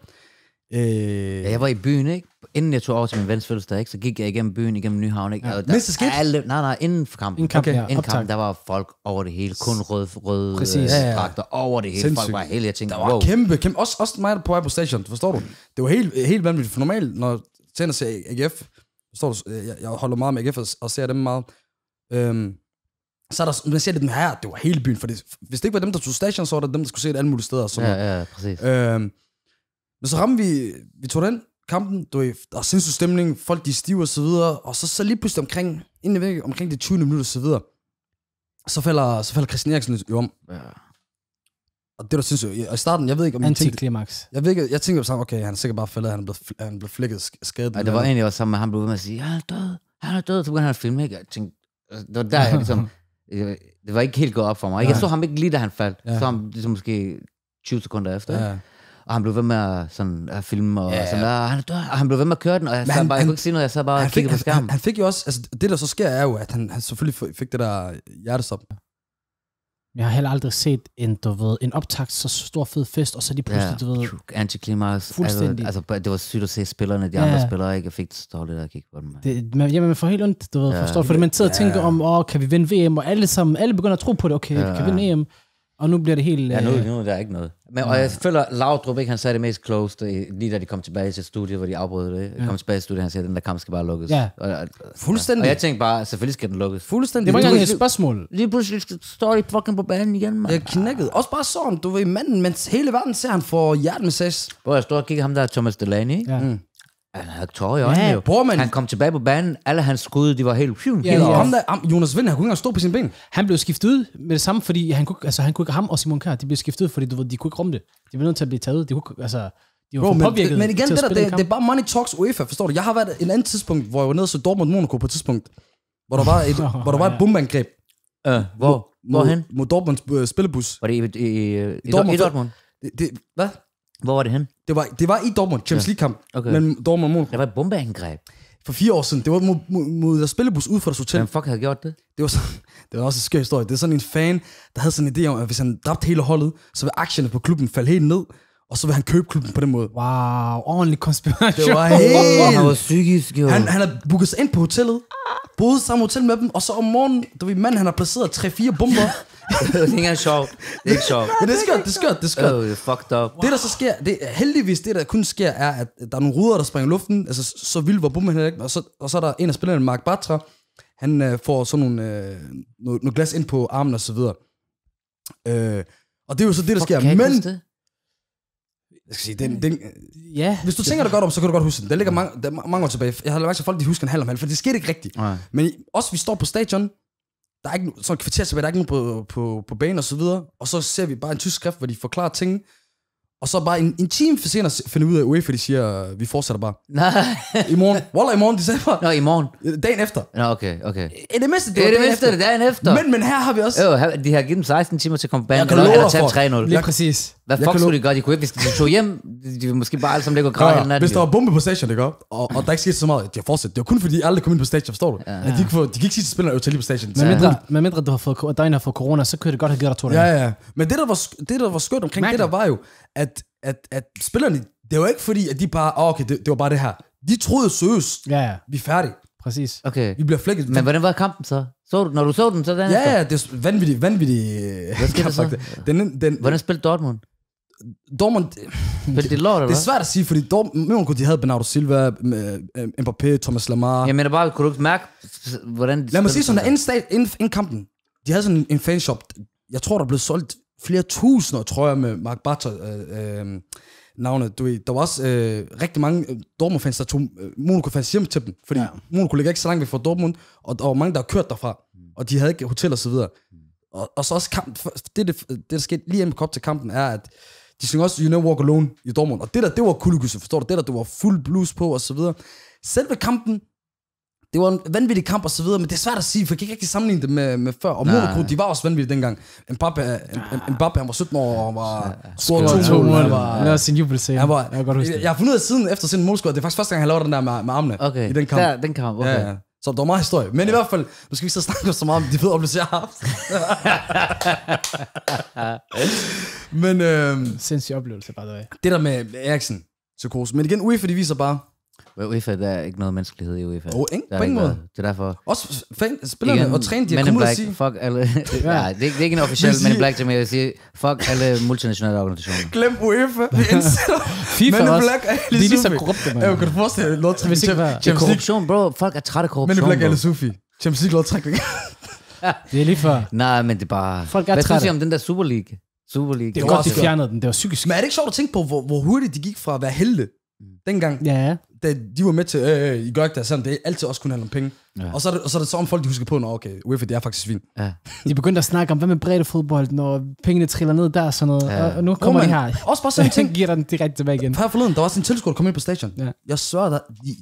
Øh... Ja, jeg var i byen, ikke? Inden jeg tog over til min vens fødselsdag, ikke? Så gik jeg igennem byen, igennem Nyhavn, ikke? Ja. Mr. Alle, nej, nej, inden kampen. Inden kampen, okay. ja. inden kampen, der var folk over det hele. Kun røde, røde Ja, ja. dragter over det hele. Sindssygt. Folk var helt, jeg tænkte, der var wow. kæmpe, kæmpe. Også, også mig, der på vej på station, forstår du? Det var helt, helt vanvittigt. For normalt, når tænder ser AGF, forstår du, jeg, jeg holder meget med AGF og, ser dem meget. Øhm, så er der, man ser det den her, det var hele byen, for hvis det ikke var dem, der tog station, så var det dem, der skulle se det alle mulige steder. Så ja, ja, præcis. Øhm, men så rammer vi, vi tog den kampen, du er, der er sindssygt stemning, folk de er stive og så videre, og så, så lige pludselig omkring, inden ved, omkring de 20 minutter og så videre, så falder, så falder Christian Eriksen jo om. Ja. Og det er da sindssygt. jeg, i starten, jeg ved ikke om jeg tænkte... Jeg ved ikke, jeg tænkte sammen, okay, han er sikkert bare faldet, han er blevet, han blev flækket skadet. Ja, det var egentlig også sammen med, han blev ved med at sige, han er død, han er død, så begyndte han at filme, ikke? Jeg tænkte, altså, det var der, jeg ligesom, <laughs> det var ikke helt gået op for mig. Ikke? Jeg så ham ikke lige, da han faldt. Ja. Så ham ligesom måske 20 sekunder efter. Ja og han blev ved med at, sådan, at filme, og, yeah. sådan, og, han, og han blev ved med at køre den, og jeg, han, bare, jeg han, kunne ikke sige noget, jeg sad bare og kiggede på skærmen. Han, han, fik jo også, altså det der så sker er jo, at han, han selvfølgelig fik det der hjertestop. Jeg har heller aldrig set en, du ved, en optakt, så stor fed fest, og så de pludselig, yeah. du ved... Antiklimax. Altså, Fuldstændig. Altså, altså, det var sygt at se spillerne, de yeah. andre spillere, ikke? Jeg fik det så dårligt, at kigge på dem. Det, man, jamen, man får helt ondt, du ved, yeah. forstår Fordi man sidder yeah. og tænker om, åh, kan vi vinde VM? Og alle sammen, alle begynder at tro på det. Okay, kan vi kan vinde EM. Og nu bliver det helt... Ja, nu, øh, nu er der ikke noget. Men, og jeg føler, Laudrup, ikke, han sagde det mest closed, øh, lige da de kom tilbage til studiet, hvor de afbrød det. Ja. Kom tilbage til studiet, han sagde, den der kamp skal bare lukkes. Ja. Og, og, øh, Fuldstændig. Og jeg tænkte bare, selvfølgelig skal den lukkes. Fuldstændig. Det var ikke et spørgsmål. Lige pludselig står de fucking på banen igen, mand. Det er knækket. Også bare sådan, du ved, manden, mens hele verden ser, han får hjertemassage. Hvor jeg står og kigger ham der, Thomas Delaney, Ja. Mm. Han havde tårer i øjnene ja, bror, man. Han kom tilbage på banen, alle hans skud, de var helt... Pjum, ja, ja. Ham der, ham, Jonas Vind, han kunne ikke engang stå på sin ben. Han blev skiftet ud med det samme, fordi han kunne, altså, han kunne ikke, ham og Simon Kjær, de blev skiftet ud, fordi du ved, de kunne ikke rumme det. De var nødt til at blive taget ud. De kunne, altså, de var Bro, men, påvirket men igen, det, der, det, det, er bare money talks UEFA, forstår du? Jeg har været en anden tidspunkt, hvor jeg var nede så Dortmund Monaco på et tidspunkt, hvor der var et, <laughs> hvor der var et bombeangreb. Uh, hvor? Mod, Hvorhen? Mod Dortmunds øh, spillebus. Var det i, i, i, i, Dortmund? I Dortmund? Det, det, hvad? Hvor var det hen? Det var, det var i Dortmund, Champions League-kamp, okay. Men Dortmund mod... Det var et bombeangreb. For fire år siden, det var mod, mod, mod der spillebus ud fra deres hotel. Hvem fuck havde gjort det? Det var, så, <laughs> det var også en skør historie. Det er sådan en fan, der havde sådan en idé om, at hvis han dræbte hele holdet, så ville aktierne på klubben falde helt ned, og så vil han købe klubben på den måde. Wow, ordentlig konspiration. Det var helt... Han var psykisk, jo. Han, han har booket sig ind på hotellet, boet samme hotel med dem, og så om morgenen, der ved, manden, han har placeret tre fire bomber. <laughs> det er ikke sjovt. Det er ikke sjovt. Men det er skørt, det er skørt, det er skørt. Oh, fucked up. Det, der så sker, det, heldigvis, det der kun sker, er, at der er nogle ruder, der springer i luften, altså så vildt var bomben heller ikke, og så, og så er der en af spillerne, Mark Batra, han øh, får sådan nogle, øh, noget, noget glas ind på armen og så videre. Øh, og det er jo så det, der Fuck, sker. Men, det? jeg skal sige, den, den, øh, ja, hvis du tænker dig godt om, så kan du godt huske den. Der ligger mange, der er mange år tilbage. Jeg har lagt mærke til, folk de husker en halv om halv, for det skete ikke rigtigt. Nej. Men også, vi står på stadion, der er ikke sådan et kvarter tilbage, der er ikke nogen på, på, på banen og så videre, og så ser vi bare en tysk skrift, hvor de forklarer ting, og så bare en, en time for senere finder ud af UEFA, de siger, øh, vi fortsætter bare. <laughs> Nej. I morgen. Walla, i morgen, de sagde bare. Nå, i morgen. Dagen efter. Nå, okay, okay. I det mindste, det, det, det dagen efter. Det dagen efter. Men, men her har vi også. Jo, de har givet dem 16 timer til at komme på banen. Jeg kan love 3-0. Lige præcis. Hvad fuck skulle de gøre? De kunne ikke, hvis de tog hjem. De, ville måske bare alle sammen ligge og græde ja, hele natten. Hvis der var bombe på stadion, ikke? Og, og der ikke skete så meget, de har fortsat. Det var kun fordi, alle kom ind på stadion, forstår du? Ja. ja. De, kunne, de gik ikke sige til spillerne, at lige på stadion. Men mindre, med mindre du har fået, dig har fået corona, så kunne det godt have givet dig to dage. Ja, ja. Men det, der var, det, der var skønt omkring Mærkeligt. det, der var jo, at, at, at spillerne, det var ikke fordi, at de bare, oh, okay, det, det var bare det her. De troede søs. Ja, ja. Vi er færdige. Præcis. Okay. Vi bliver flækket. Men hvordan var kampen så? Så du, når du så den, så den Ja, ja, det er vanvittigt, vanvittigt. Hvad skete der så? Den, den, Hvordan spillede Dortmund? Dortmund... Fordi det lort, Det er svært at sige, fordi Dortmund, Dortmund de havde Bernardo Silva, øh, øh, Mbappé, Thomas Lamar. Jeg mener bare, kunne du ikke mærke, hvordan... Lad mig sige sådan, inden, stat, inden, kampen, de havde sådan en fanshop. Jeg tror, der blev solgt flere tusinder, tror jeg, med Mark Barter. Øh, øh, navnet, du ved, der var også øh, rigtig mange øh, Dortmund-fans, der tog øh, Monaco-fans hjem til dem, fordi ja. Monaco ligger ikke så langt væk fra Dortmund, og der var mange, der har kørt derfra, mm. og de havde ikke hotel og så videre. Og, og så også kamp, det, det, det, der skete lige inden på til kampen, er, at de synger også You Never Walk Alone i Dortmund. Og det der, det var kuldegysse, forstår du? Det der, det var fuld blues på og så videre. Selve kampen, det var en vanvittig kamp og så videre, men det er svært at sige, for jeg kan ikke rigtig sammenligne det med, med før. Og Monaco, de var også vanvittige dengang. en pappa, ah. han var 17 år, og han var scoret to mål. Han var, det var sin jubelscene. Jeg, var, jeg, jeg har fundet ud af siden efter sin målscore, det er faktisk første gang, han lavede den der med, med armene okay. i den kamp. Der, den kamp, okay. Ja, ja. Så det var meget historie. Men ja. i hvert fald, nu skal vi så snakke så meget om de fede oplevelser, jeg har haft. <laughs> Men øhm, Sindssyg oplevelse, bare det. Det der med Eriksen, psykose. Men igen, UEFA, de viser bare, men UEFA, der er ikke noget menneskelighed i UEFA. Oh, ikke, der er på ingen måde. Det er derfor... Også spillerne igen, og træne, de har kommet black, sige... fuck alle... <laughs> ja. Nej, det, er, det er ikke en officiel Men in Black, som jeg vil sige, fuck alle multinationale organisationer. Glem UEFA, vi ansætter <laughs> FIFA Men også. Black er De er lige korrupte, man. Ja, kan du forestille dig, Lord Champions League... Det er korruption, bro. Folk er trætte af korruption, Men in Black er alle Sufi. Champions League lodtrækning. <laughs> det er lige for... Nej, men det er bare... Folk er Hvad skal du om den der Super League? Super League. Det er godt, de fjernede den. Det var psykisk. Men er det ikke sjovt at tænke på, hvor, hvor hurtigt de gik fra at være helte Dengang, ja. da de var med til, øh, øh I gør ikke det, selvom det altid også kunne handle om penge. Ja. Og, så er det, og så er det så om folk, de husker på, når okay, UEFA, det er faktisk svin. Ja. De begyndte at snakke om, hvad med bredt fodbold, når pengene triller ned der og sådan noget. Ja. Og, og, nu kommer oh, de her. Også bare sådan en <laughs> ting. giver den direkte tilbage igen. Her forleden, der var sådan en tilskuer, der kom ind på stadion. Ja. Jeg sørger dig, de,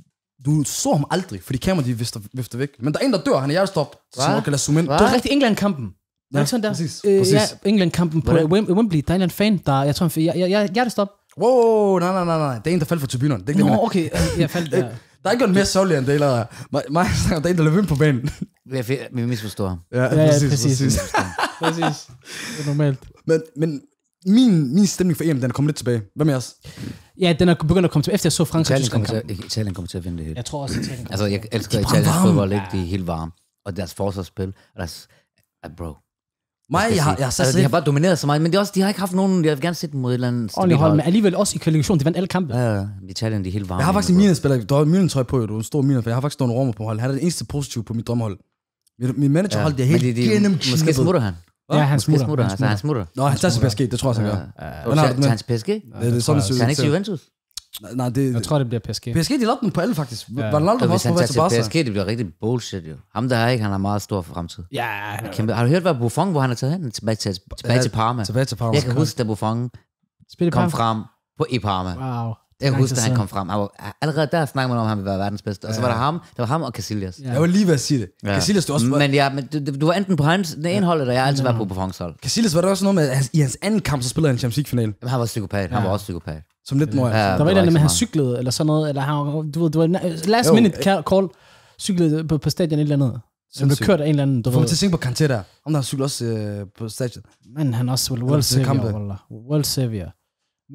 du så ham aldrig, fordi kameraet de vifter, vifter væk. Men der er en, der dør, han er hjertestop, så man kan lade zoome ind. Det er rigtig England-kampen. Ja, sådan der. Præcis, øh, præcis. ja, England-kampen på Wembley. Der er en fan, der, jeg tror, jeg, jeg, jeg, jeg, Wow, nej, nej, nej, nej. Det er en, der faldt fra tribunen. Det er Nå, no, okay. Jeg faldt der. <laughs> Der er ikke noget mere sørgelig end det, eller mig, mig der er en, der løb ind på banen. vi er ham. Ja, ja, ja, præcis. Præcis. præcis. <laughs> præcis. Det er normalt. Men, men min, min stemning for EM, den er kommet lidt tilbage. Hvad med os? Ja, den er begyndt at komme tilbage, efter jeg så Frankrig. Italien, kommer til, Italien kommer til at vinde det hele. Jeg tror også, Italien kommer Altså, jeg elsker Italiens fodbold, ikke? De er helt varme. Og deres forsvarsspil, og deres... Bro, mig, jeg, jeg, har, jeg har altså, de har bare domineret så meget, men de, også, de har ikke haft nogen, jeg vil gerne set dem mod et eller andet Ordentligt hold, men alligevel også i kvalifikationen, de vandt alle kampe. Ja, ja, Italien, de er helt varme. Jeg har faktisk en spiller der er milan tøj på, du er en stor Milan, for jeg har faktisk romer på hold. Han er det eneste positive på mit drømmehold. Min, min manager holdt det helt de, gennem Måske smutter han. Ja, han smutter. smutter. Han smutter. Altså, han smutter. Nå, han tager til PSG, det tror jeg, han gør. Tager han til PSG? Det er sådan, det ser ud han ikke til Juventus? Nej, det, jeg tror, det bliver PSG. PSG, de lavede den på alle, faktisk. Ja. Var var også på vej til Barca. PSG, det bliver rigtig bullshit, jo. Ham der er ikke, han har meget stor fremtid. Ja, ja, ja. Har du hørt, hvad Buffon, hvor han er taget hen? Tilbage til, tilbage ja, til Parma. Tilbage til Parma. Jeg kan huske, da Buffon Spil kom Parma. frem på i Parma. Wow. Jeg kan huske, da han kom frem. Han var, allerede der snakkede man om, at han ville være verdens bedste. Og så var der ham, der var ham og Casillas. Ja. Jeg var lige ved at sige det. Ja. Casillas, du også... Var... Men, ja, men du, du, var enten på hans, den ene hold, eller jeg har altid ja. været på Buffons hold. Casillas var der også noget med, at i hans anden kamp, så spillede han Champions League-finalen. Han var psykopat. Ja. Han var også psykopat. Som lidt mor. Ja, altså. der var et eller andet med, at han cyklede, eller sådan noget, eller han, du ved, det var last jo, minute call, cyklede på, på stadion et eller andet. Som blev kørt af en eller anden, du Får ved. til at tænke på Kanté der. Om der cykler også øh, på stadion. Men han også også world savior, Wallah. World savior.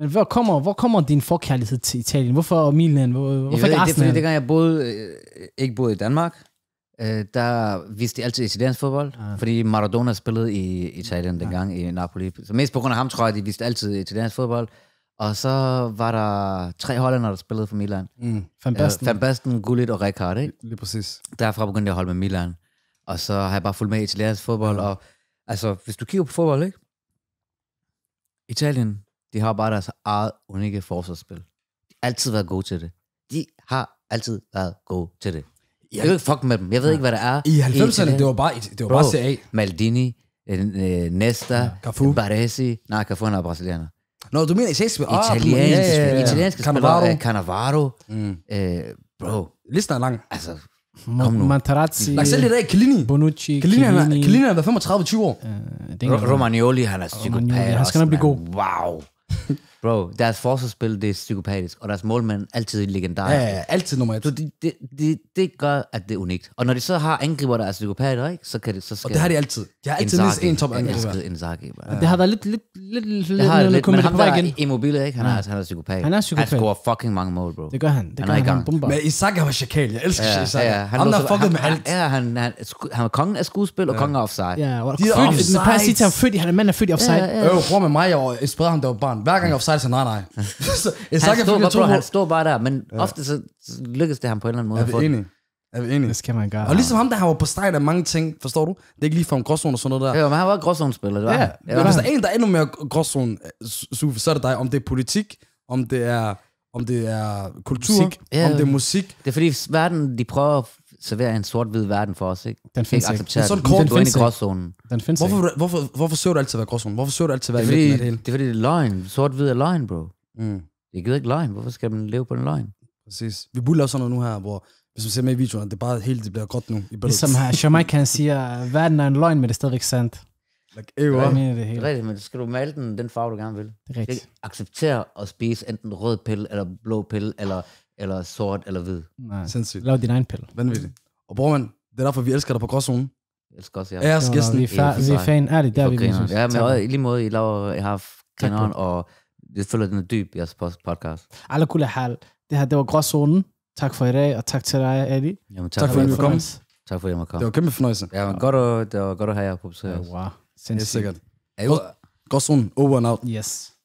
Men hvor kommer, hvor kommer din forkærlighed til Italien? Hvorfor Milan? Hvor, hvorfor jeg ikke Arsenal? Det er fordi, dengang jeg boede, øh, ikke boede i Danmark, øh, der viste de altid italiensk fodbold, ja. fordi Maradona spillede i Italien dengang ja. i Napoli. Så mest på grund af ham tror jeg, de viste altid italiensk fodbold. Og så var der tre hollænder, der spillede for Milan. Mm. Van øh, Basten. Øh, Van Basten, Gullit og Rekard, ikke? Lige præcis. Derfra begyndte jeg at holde med Milan. Og så har jeg bare fulgt med i italiensk fodbold. Mm. Og, altså, hvis du kigger på fodbold, ikke? Italien, de har bare deres eget unikke forsvarsspil. De har altid været gode til det. De har altid været gode til det. Jeg kan ikke fuck med dem. Jeg ved ja. ikke, hvad der er. I 90'erne, det var bare, det var Bro, bare CA. Maldini, Nesta, ja. Cafu. Baresi. Nej, Cafu han er brasilianer. Nå, du mener italienske spillere? Italienske, ah, ja, ja, ja. Cannavaro. Cannavaro. Mm. Øh, bro. Listen er lang. Altså, Kom nu. Materazzi. Lad selv i dag, Chiellini. Bonucci, Kalini. Chiellini, Chiellini har været 35-20 år. Uh, Romagnoli, han er psykopat. Han skal nok blive god. Wow. <laughs> Bro, deres forsvarsspil, det er psykopatisk, og deres målmand altid legendarisk. Ja, ja, ja, altid nummer et. Så det, det, det, det gør, at det er unikt. Og når de så har angriber, der er psykopater, ikke, så, kan det, så skal... Og det har de altid. De har altid mindst en top angriber. Jeg elskede Inzaghi. Ja. Det har været lidt... lidt, lidt, lidt, lidt, har lidt men han var igen. immobile, ikke? Han er, han er psykopat. Han er psykopat. Han scorer fucking mange mål, bro. Det gør han. Det han gør er i gang. Han men Isak er jo chakal. Jeg elsker ja, Isak. Ja, han, han har fucket med alt. Ja, han, han, han er kongen af skuespil og kongen af offside. Ja, og han er født i, han er mand er født i offside. Øh, bror med mig, og jeg spreder ham, der var barn. Hver gang offside Seidt sagde, nej, nej. <laughs> så, han, stod, bare, bro, han stod bare der, men ja. ofte så lykkedes det ham på en eller anden måde. Er vi enige? Er vi enige? Det skal man gøre. Og ligesom ham, der han var på streg af mange ting, forstår du? Det er ikke lige for en gråzone og sådan noget der. Ja, men han var gråzonespiller, det var ja, han. Ja, men hvis der er en, der er endnu mere gråzone, øh, så er det dig. Om det er politik, om det er om det er kultur, musik. Ja, om det er musik. Det er fordi verden, de prøver at serverer en sort-hvid verden for os, ikke? Den findes ikke. ikke. Sådan kort, den findes ikke. gråzonen. Den findes hvorfor, ikke. Hvorfor, hvorfor søger du altid at være gråzonen? Hvorfor søger du altid at være det er, fordi, det, det er fordi, det er løgn. Sort-hvid er løgn, bro. Mm. Jeg gider ikke løgn. Hvorfor skal man leve på en løgn? Præcis. Vi burde lave sådan noget nu her, hvor hvis man ser med i videoen, det er bare helt, det bliver godt nu. I ligesom her, Jamaican siger, verden er en løgn, men det er stadigvæk sandt. Like, ew, ah. det, er, mener det, hele. det er rigtigt, men skal du male den, den farve, du gerne vil. Det er rigtigt. Acceptere at spise enten rød pille, eller blå pille, eller eller sort, eller hvid. Nej. Sindssygt. Lav din egen pille. Vanvittigt. Og bror, man, det er derfor, vi elsker dig på gråzonen. Jeg elsker også jer. Ja. Æres gæsten. Vi er, fa- vi er fan af det, der vi griner. Ja, men i lige måde, I, laver, I har grineren, og det føler, den er dyb, jeres podcast. Alle kulle hal. Det her, det var gråzonen. Tak for i dag, og tak til dig, Eddie. Jamen, tak, tak for, at I kom. Tak for, at I måtte komme. Det var kæmpe fornøjelse. Ja, men godt at, det var godt at have jer på besøg. Ja, wow. Sindssygt. Det sikkert. Gråzonen, over and out. Yes.